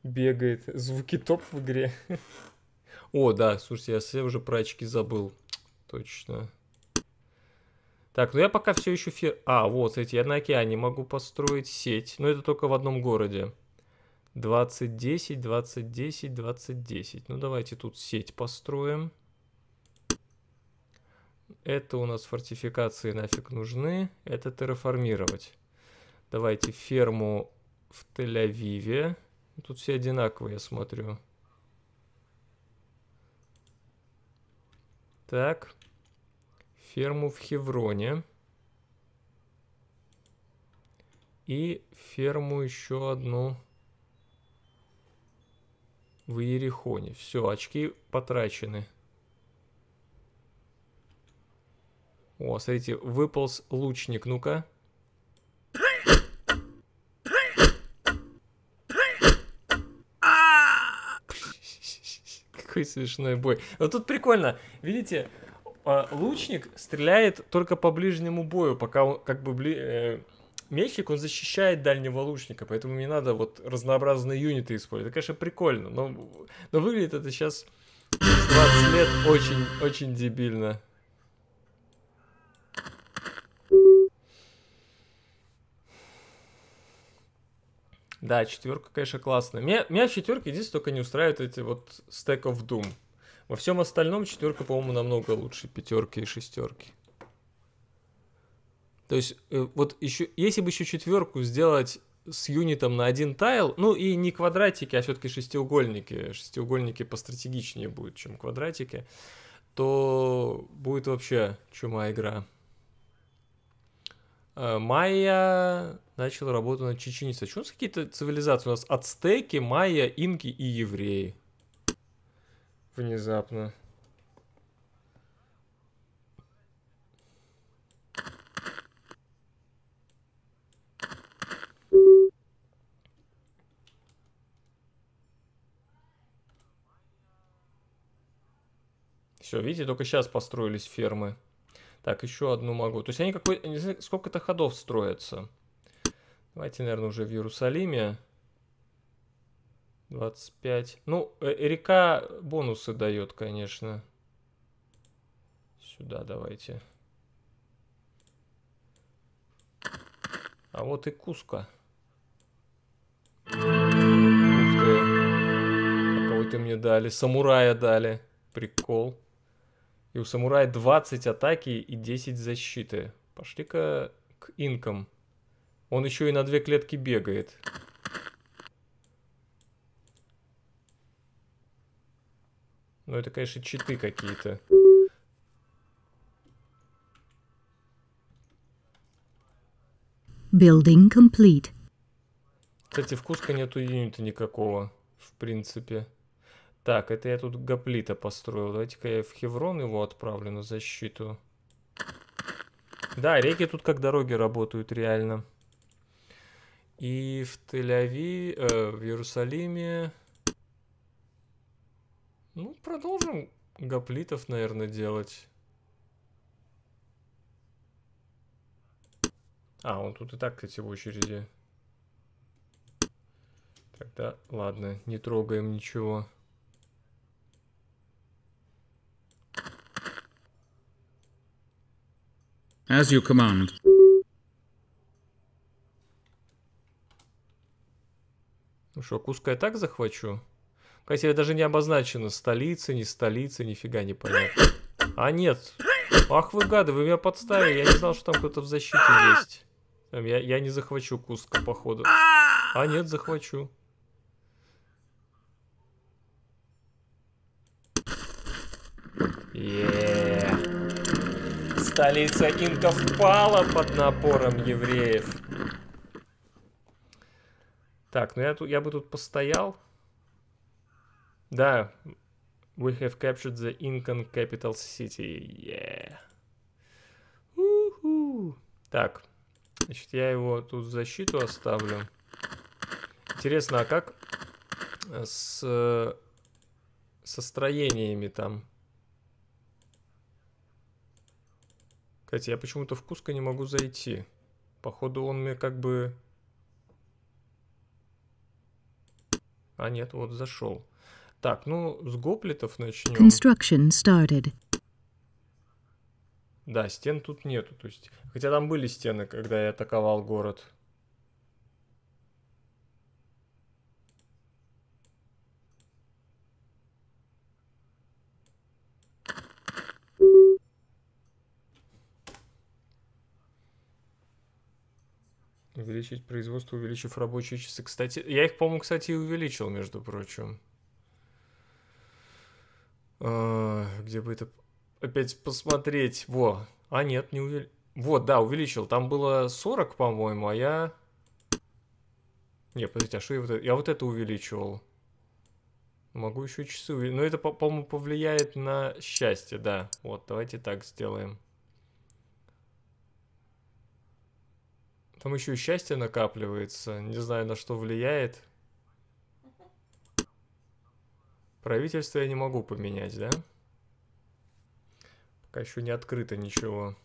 бегает. Звуки топ в игре. О, да, слушайте, я совсем уже про очки забыл. Точно. Так, ну я пока все еще... Фер... А, вот, эти, я на океане могу построить сеть. Но это только в одном городе. 20-10, 20-10, 20-10. Ну давайте тут сеть построим. Это у нас фортификации нафиг нужны. Это терраформировать. Давайте ферму в Тель-Авиве. Тут все одинаковые, я смотрю. Так. Ферму в Хевроне. И ферму еще одну в Иерихоне. Все, очки потрачены. О, смотрите, выполз лучник, ну-ка. лукой смешной бой. Но тут прикольно, видите, а, лучник стреляет только по ближнему бою, пока он как бы бли... Э, мечник, он защищает дальнего лучника, поэтому не надо вот разнообразные юниты использовать. Это, конечно, прикольно, но, но выглядит это сейчас 20 лет очень, очень дебильно. Да, четверка, конечно, классная. Меня, меня четверка единственное только не устраивает эти вот стек of Doom. Во всем остальном четверка, по-моему, намного лучше пятерки и шестерки. То есть, э, вот еще, если бы еще четверку сделать с юнитом на один тайл, ну и не квадратики, а все-таки шестиугольники, шестиугольники постратегичнее будут, чем квадратики, то будет вообще чума игра. Э, Майя начал работу над А Что у нас какие-то цивилизации? У нас ацтеки, майя, инки и евреи. Внезапно. Все, видите, только сейчас построились фермы. Так, еще одну могу. То есть они какой... Сколько-то ходов строятся. Давайте, наверное, уже в Иерусалиме. 25. Ну, э, река бонусы дает, конечно. Сюда давайте. А вот и Куска. Ух ты. А кого ты мне дали? Самурая дали. Прикол. И у самурая 20 атаки и 10 защиты. Пошли-ка к инкам. Он еще и на две клетки бегает. Ну это, конечно, читы какие-то. Building complete. Кстати, вкуска нету юнита никакого, в принципе. Так, это я тут гоплита построил. Давайте-ка я в Хеврон его отправлю на защиту. Да, реки тут как дороги работают реально. И в Тель-Ави, э, в Иерусалиме... Ну, продолжим гоплитов, наверное, делать. А, он тут и так, кстати, в очереди. Тогда, ладно, не трогаем ничего. As you command. Ну что, Куска я так захвачу? Хотя даже не обозначено столица, не столица, нифига не понятно. А нет. Ах вы гады, вы меня подставили. Я не знал, что там кто-то в защите есть. Я, я не захвачу Куска, походу. А нет, захвачу. Yeah. Столица инков пала под напором евреев. Так, ну я, тут, я бы тут постоял. Да, we have captured the Incan capital city. Yeah. Uh -huh. Так, значит, я его тут в защиту оставлю. Интересно, а как с, со строениями там? Кстати, я почему-то в Куско не могу зайти. Походу, он мне как бы А нет, вот зашел. Так, ну с гоплитов начнем. Construction started. Да, стен тут нету. То есть, хотя там были стены, когда я атаковал город. увеличить производство, увеличив рабочие часы. Кстати, я их, по-моему, кстати, и увеличил, между прочим. А, где бы это... Опять посмотреть. Во. А, нет, не увеличил. Вот, да, увеличил. Там было 40, по-моему, а я... Не, подождите, а что я вот это... Я вот это увеличивал. Могу еще часы увеличить. Но ну, это, по-моему, повлияет на счастье, да. Вот, давайте так сделаем. Там еще и счастье накапливается. Не знаю, на что влияет. Правительство я не могу поменять, да? Пока еще не открыто ничего. Ничего.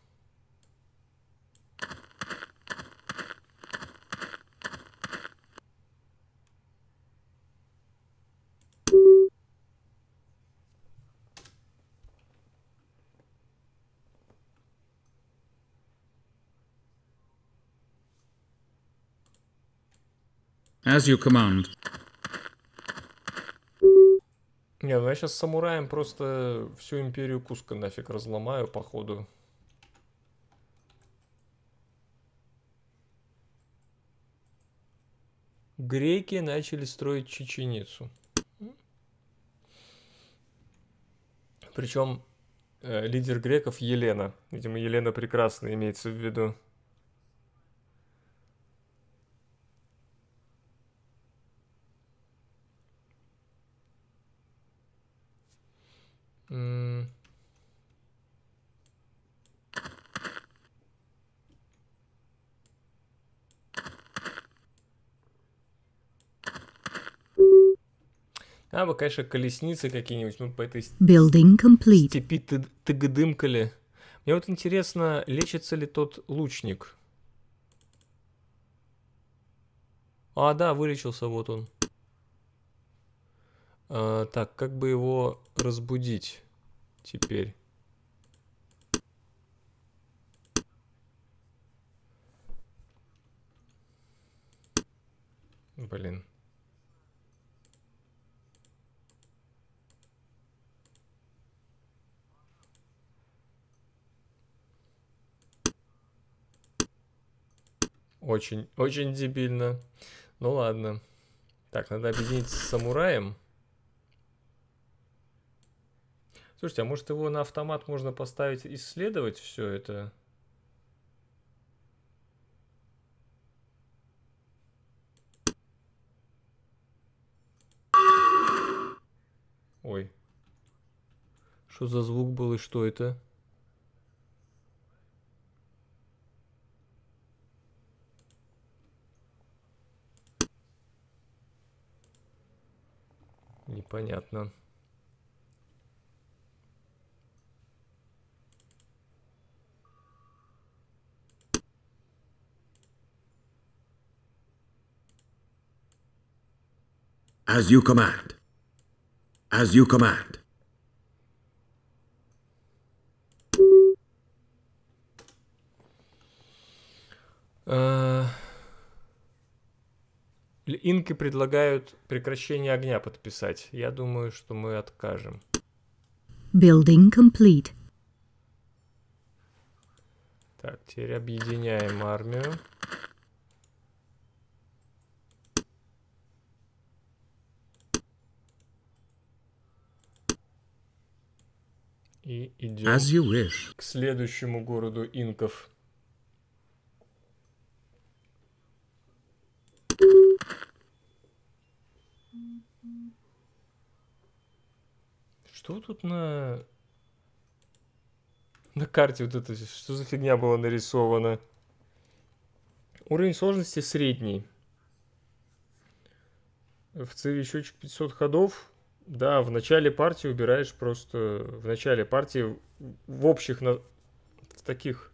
As you command. Не, ну я сейчас самураем просто всю империю Куска нафиг разломаю, походу. Греки начали строить Чеченицу. Причем э, лидер греков Елена. Видимо, Елена прекрасно имеется в виду. А бы, конечно, колесницы какие-нибудь, мы ну, по этой Building complete. степи ты, тыгдымкали. Мне вот интересно, лечится ли тот лучник? А, да, вылечился, вот он. А, так, как бы его разбудить теперь? Блин. Очень, очень дебильно. Ну ладно. Так, надо объединиться с самураем. Слушайте, а может его на автомат можно поставить исследовать все это? Ой. Что за звук был и что это? Понятно. As you command. As you command. Uh... Инки предлагают прекращение огня подписать. Я думаю, что мы откажем. Building complete. Так, теперь объединяем армию. И идем к следующему городу инков. Что тут на... На карте вот это, что за фигня была нарисована? Уровень сложности средний. В циве счетчик 500 ходов. Да, в начале партии убираешь просто... В начале партии в общих... На... В таких...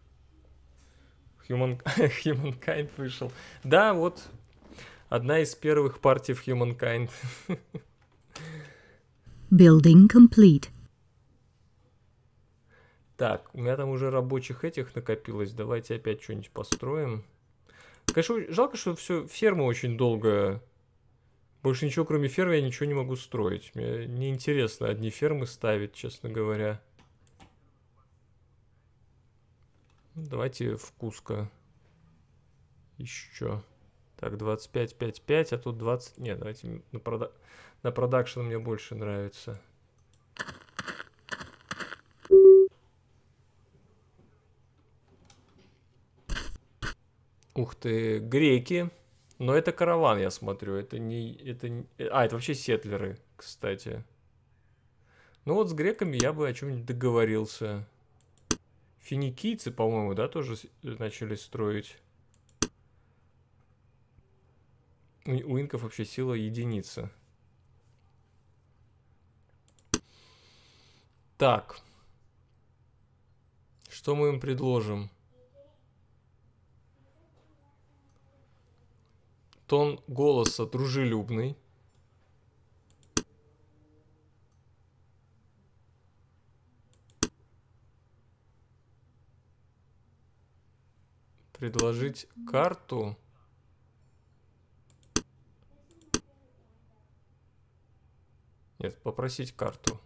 Human... Humankind вышел. Да, вот одна из первых партий в Humankind. Building complete. Так, у меня там уже рабочих этих накопилось. Давайте опять что-нибудь построим. Конечно, жалко, что все, ферма очень долго. Больше ничего, кроме фермы, я ничего не могу строить. Мне неинтересно одни фермы ставить, честно говоря. Давайте вкуска еще. Так, 25, 5, 5, а тут 20... Нет, давайте на, прода... на продакшн мне больше нравится. Ух ты, греки. Но это караван, я смотрю. Это не... Это... А, это вообще сетлеры, кстати. Ну вот с греками я бы о чем-нибудь договорился. Финикийцы, по-моему, да, тоже начали строить. У, у инков вообще сила единица. Так. Что мы им предложим? Тон голоса дружелюбный. Предложить карту. Нет, попросить карту.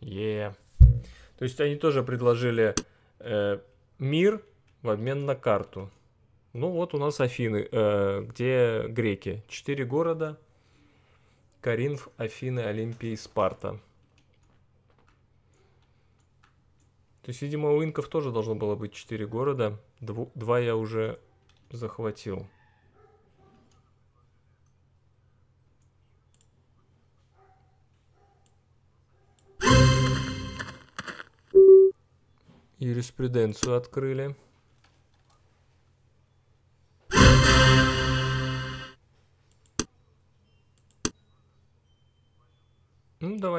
Е. То есть они тоже предложили э, мир в обмен на карту. Ну вот у нас Афины, э, где греки. Четыре города, Каринф, Афины, Олимпия и Спарта. То есть, видимо, у инков тоже должно было быть 4 города. Дву два я уже захватил. Юриспруденцию открыли.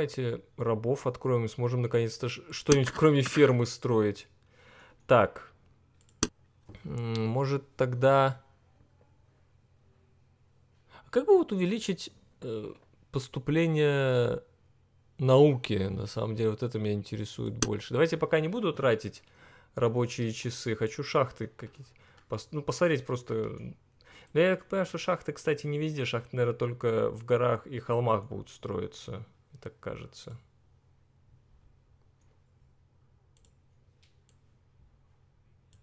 давайте рабов откроем и сможем наконец-то что-нибудь кроме фермы строить. Так. Может тогда... А как бы вот увеличить э, поступление науки, на самом деле, вот это меня интересует больше. Давайте пока не буду тратить рабочие часы, хочу шахты какие-то, пос... ну, посмотреть просто. Да я понимаю, что шахты, кстати, не везде, шахты, наверное, только в горах и холмах будут строиться так кажется.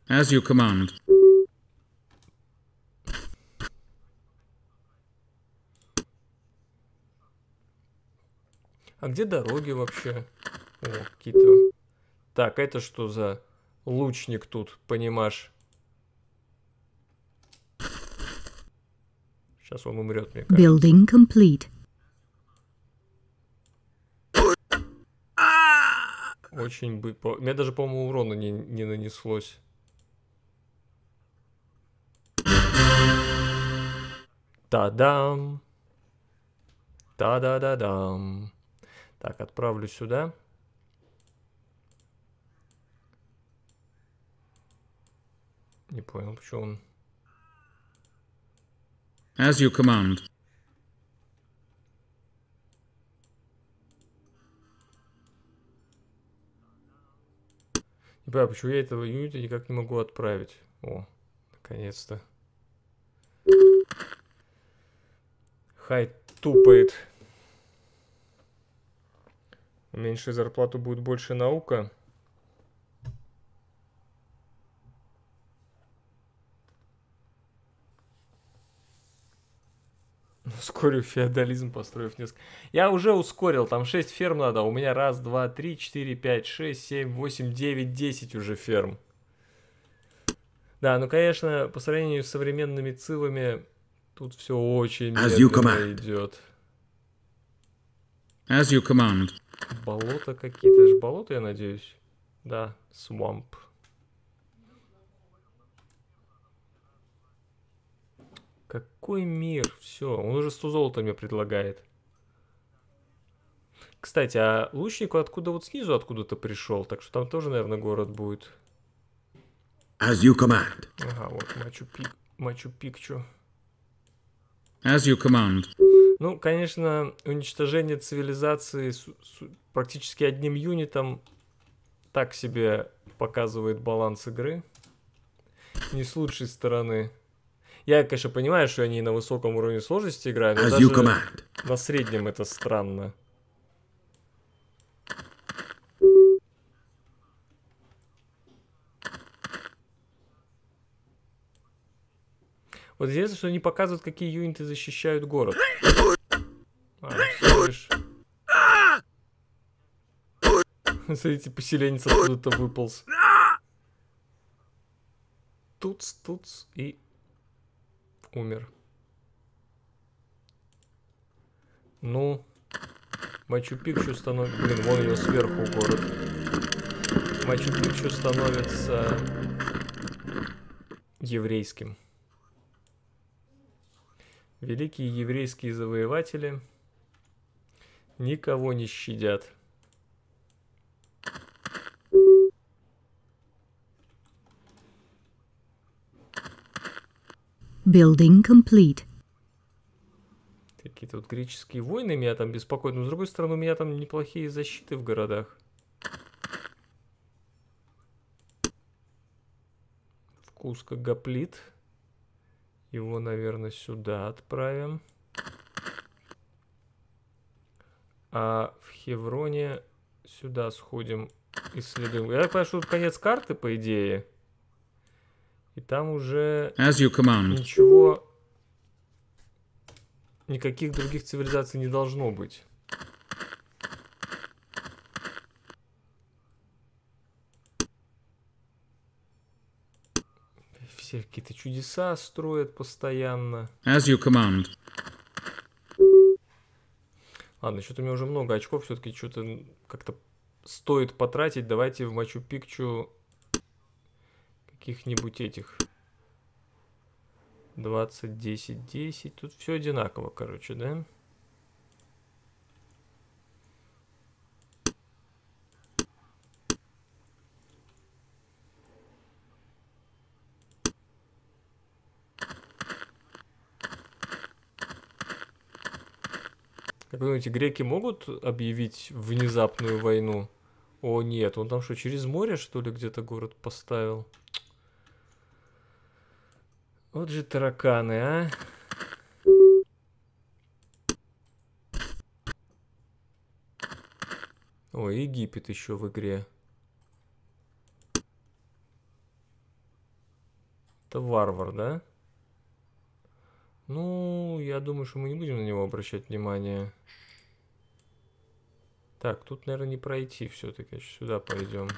As you command. А где дороги вообще? О, какие-то... Так, а это что за лучник тут, понимаешь? Сейчас он умрет, мне кажется. Building complete. Очень бы... У меня даже, по-моему, урона не, не нанеслось. Та-дам! Та-да-да-дам! Так, отправлю сюда. Не понял, почему он... As you command. Не понимаю, почему я этого юнита никак не могу отправить. О, наконец-то. Хай тупает. Меньше зарплату будет больше наука. ускорю феодализм, построив несколько... Я уже ускорил, там 6 ферм надо, а у меня раз, два, три, четыре, пять, шесть, семь, восемь, девять, десять уже ферм. Да, ну, конечно, по сравнению с современными цивами, тут все очень медленно идет. As you command. Болото какие-то, же болото, я надеюсь. Да, swamp. Какой мир? Все, он уже 100 золота мне предлагает. Кстати, а лучнику откуда вот снизу откуда-то пришел, так что там тоже, наверное, город будет. As you command. Ага, вот Мачу-Пикчу. Мачу -пикчу. As you command. Ну, конечно, уничтожение цивилизации с, с, практически одним юнитом так себе показывает баланс игры. Не с лучшей стороны. Я, конечно, понимаю, что они на высоком уровне сложности играют, но даже на среднем это странно. Вот интересно, что они показывают, какие юниты защищают город. А, Смотрите, поселенец откуда-то выполз. Туц, туц и умер. Ну, Мачу-Пикчу становится... Блин, вон ее сверху город. Мачу-Пикчу становится еврейским. Великие еврейские завоеватели никого не щадят. Building complete. Какие-то вот греческие войны меня там беспокоят, но с другой стороны у меня там неплохие защиты в городах. Вкус как гоплит. Его, наверное, сюда отправим. А в Хевроне сюда сходим, исследуем. Я так понимаю, что тут конец карты, по идее. И там уже As you command. ничего, никаких других цивилизаций не должно быть. Все какие-то чудеса строят постоянно. As you command. Ладно, что-то у меня уже много очков, все-таки что-то как-то стоит потратить. Давайте в Мачу-Пикчу каких-нибудь этих 20, 10, 10. Тут все одинаково, короче, да? Как вы думаете, греки могут объявить внезапную войну? О, нет, он там что, через море, что ли, где-то город поставил? Вот же тараканы, а. О, Египет еще в игре. Это варвар, да? Ну, я думаю, что мы не будем на него обращать внимание. Так, тут, наверное, не пройти все-таки. А сюда пойдем.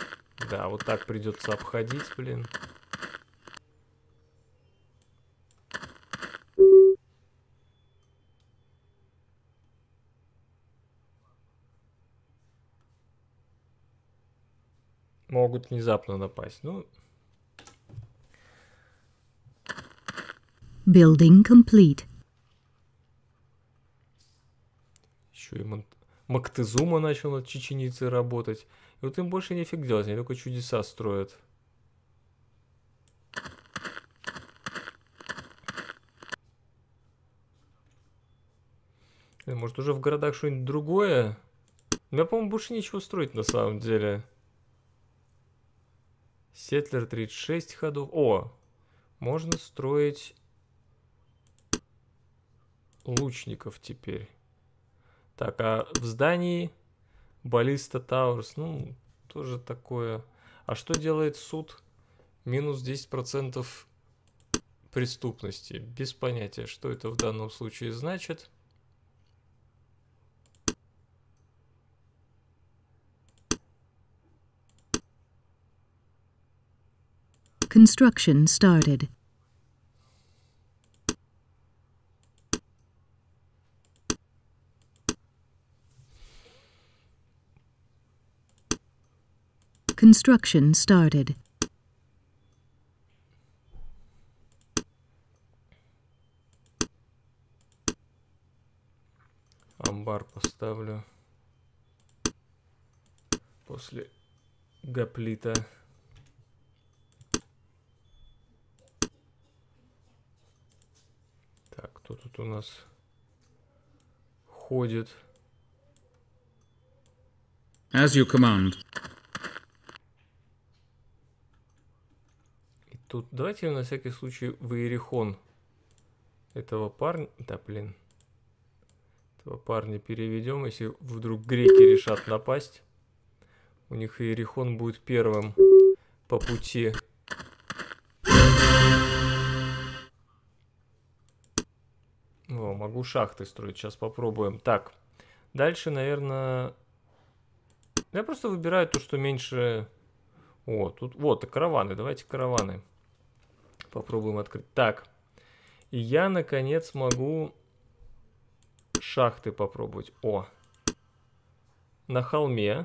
Да, вот так придется обходить, блин. могут внезапно напасть. Ну... Building complete. Еще и Мон... Мактезума начал над чеченицей работать. И вот им больше нефиг делать, они только чудеса строят. Может, уже в городах что-нибудь другое? У меня, по-моему, больше нечего строить на самом деле. Сетлер 36 ходов. О, можно строить лучников теперь. Так, а в здании Баллиста Тауэрс, ну, тоже такое. А что делает суд? Минус 10% преступности. Без понятия, что это в данном случае значит. Construction started. Construction started. Амбар поставлю после гоплита. Кто тут у нас ходит? As you command. И тут давайте на всякий случай в Иерихон этого парня... Да, блин. Этого парня переведем, если вдруг греки решат напасть. У них Иерихон будет первым по пути могу шахты строить. Сейчас попробуем. Так, дальше, наверное... Я просто выбираю то, что меньше... О, тут... Вот, караваны. Давайте караваны. Попробуем открыть. Так. И я, наконец, могу шахты попробовать. О. На холме.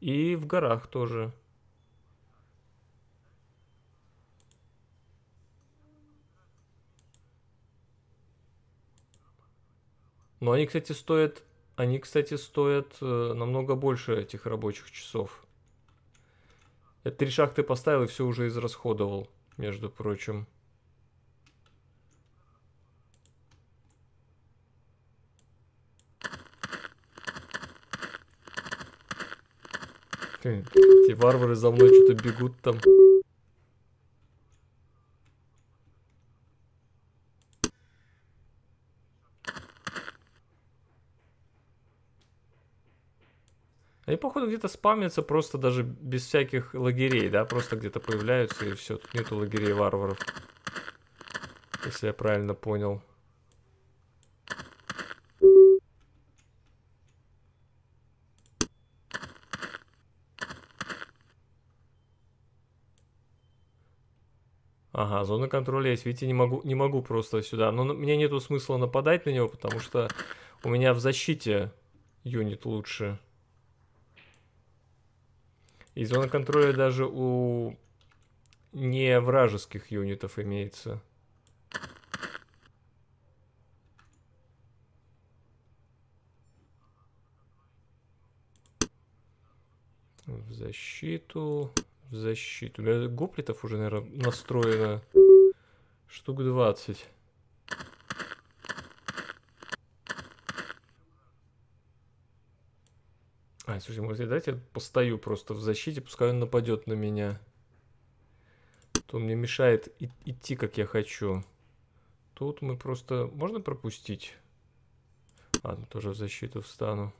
И в горах тоже. Но они, кстати, стоят, они, кстати, стоят э, намного больше этих рабочих часов. Я три шахты поставил и все уже израсходовал, между прочим. Хм, эти варвары за мной что-то бегут там. Они, походу, где-то спамятся просто даже без всяких лагерей, да? Просто где-то появляются и все. Тут нету лагерей варваров. Если я правильно понял. Ага, зона контроля есть. Видите, не могу, не могу просто сюда. Но мне нету смысла нападать на него, потому что у меня в защите юнит лучше. И зона контроля даже у не вражеских юнитов имеется. В защиту, в защиту. Гоплитов уже, наверное, настроено штук 20. слушай, может, я давайте я постою просто в защите, пускай он нападет на меня. А то мне мешает идти, как я хочу. Тут мы просто... Можно пропустить? Ладно, тоже в защиту встану.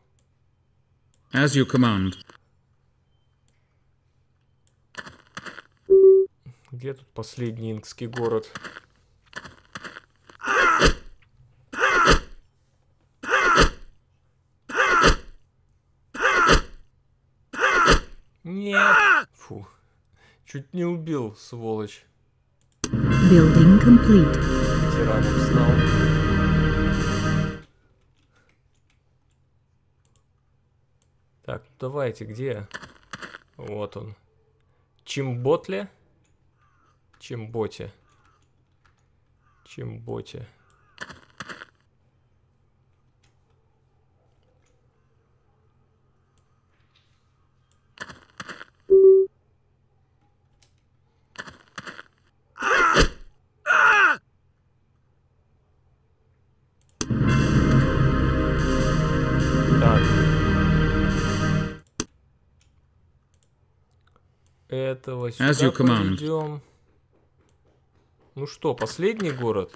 As you command. Где тут последний инкский город? Чуть не убил, сволочь. Building complete. Тиран стал. Так, давайте, где? Вот он. Чимботле? Чимботе. Чимботе. этого сюда As you пойдем. Ну что, последний город?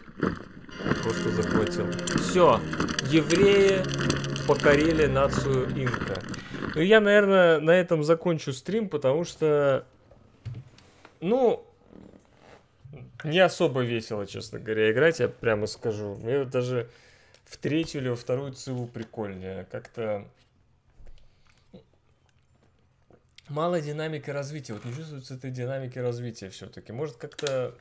Просто захватил. Все, евреи покорили нацию инка. Ну я, наверное, на этом закончу стрим, потому что, ну, не особо весело, честно говоря, играть, я прямо скажу. Мне даже в третью или во вторую циву прикольнее. Как-то Малая динамики развития. Вот не чувствуется этой динамики развития все-таки. Может, как-то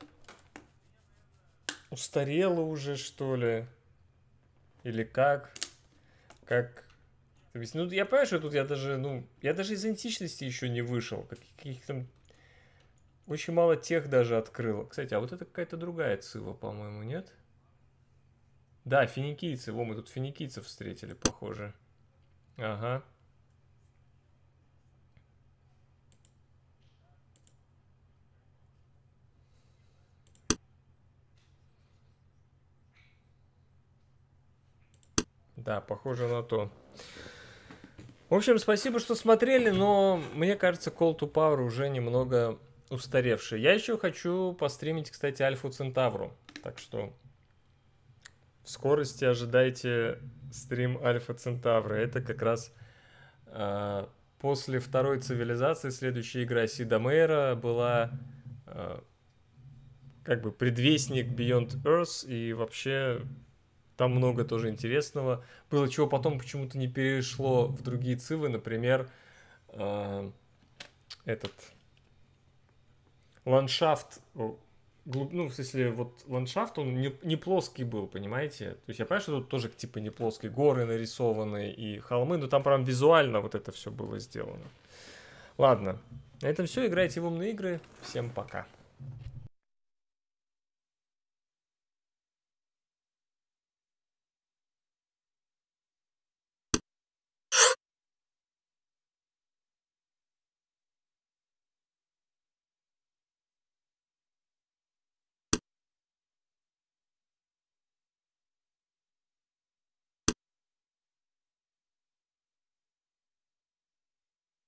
устарело уже, что ли? Или как? Как ну, я понимаю, что тут я даже, ну, я даже из античности еще не вышел. Каких там... Очень мало тех даже открыл. Кстати, а вот это какая-то другая цива, по-моему, нет? Да, финикийцы. Во, мы тут финикийцев встретили, похоже. Ага. Да, похоже на то. В общем, спасибо, что смотрели, но мне кажется, Call to Power уже немного устаревший. Я еще хочу постримить, кстати, Альфу Центавру. Так что в скорости ожидайте стрим Альфа Центавра. Это как раз э, после второй цивилизации следующая игра Сида Мейра была э, как бы предвестник Beyond Earth и вообще там много тоже интересного. Было чего потом почему-то не перешло в другие цивы, например, э, этот ландшафт, ну, в смысле, вот ландшафт, он не, не плоский был, понимаете? То есть я понимаю, что тут тоже типа не плоский, горы нарисованы и холмы, но там прям визуально вот это все было сделано. Ладно, на этом все, играйте в умные игры, всем пока.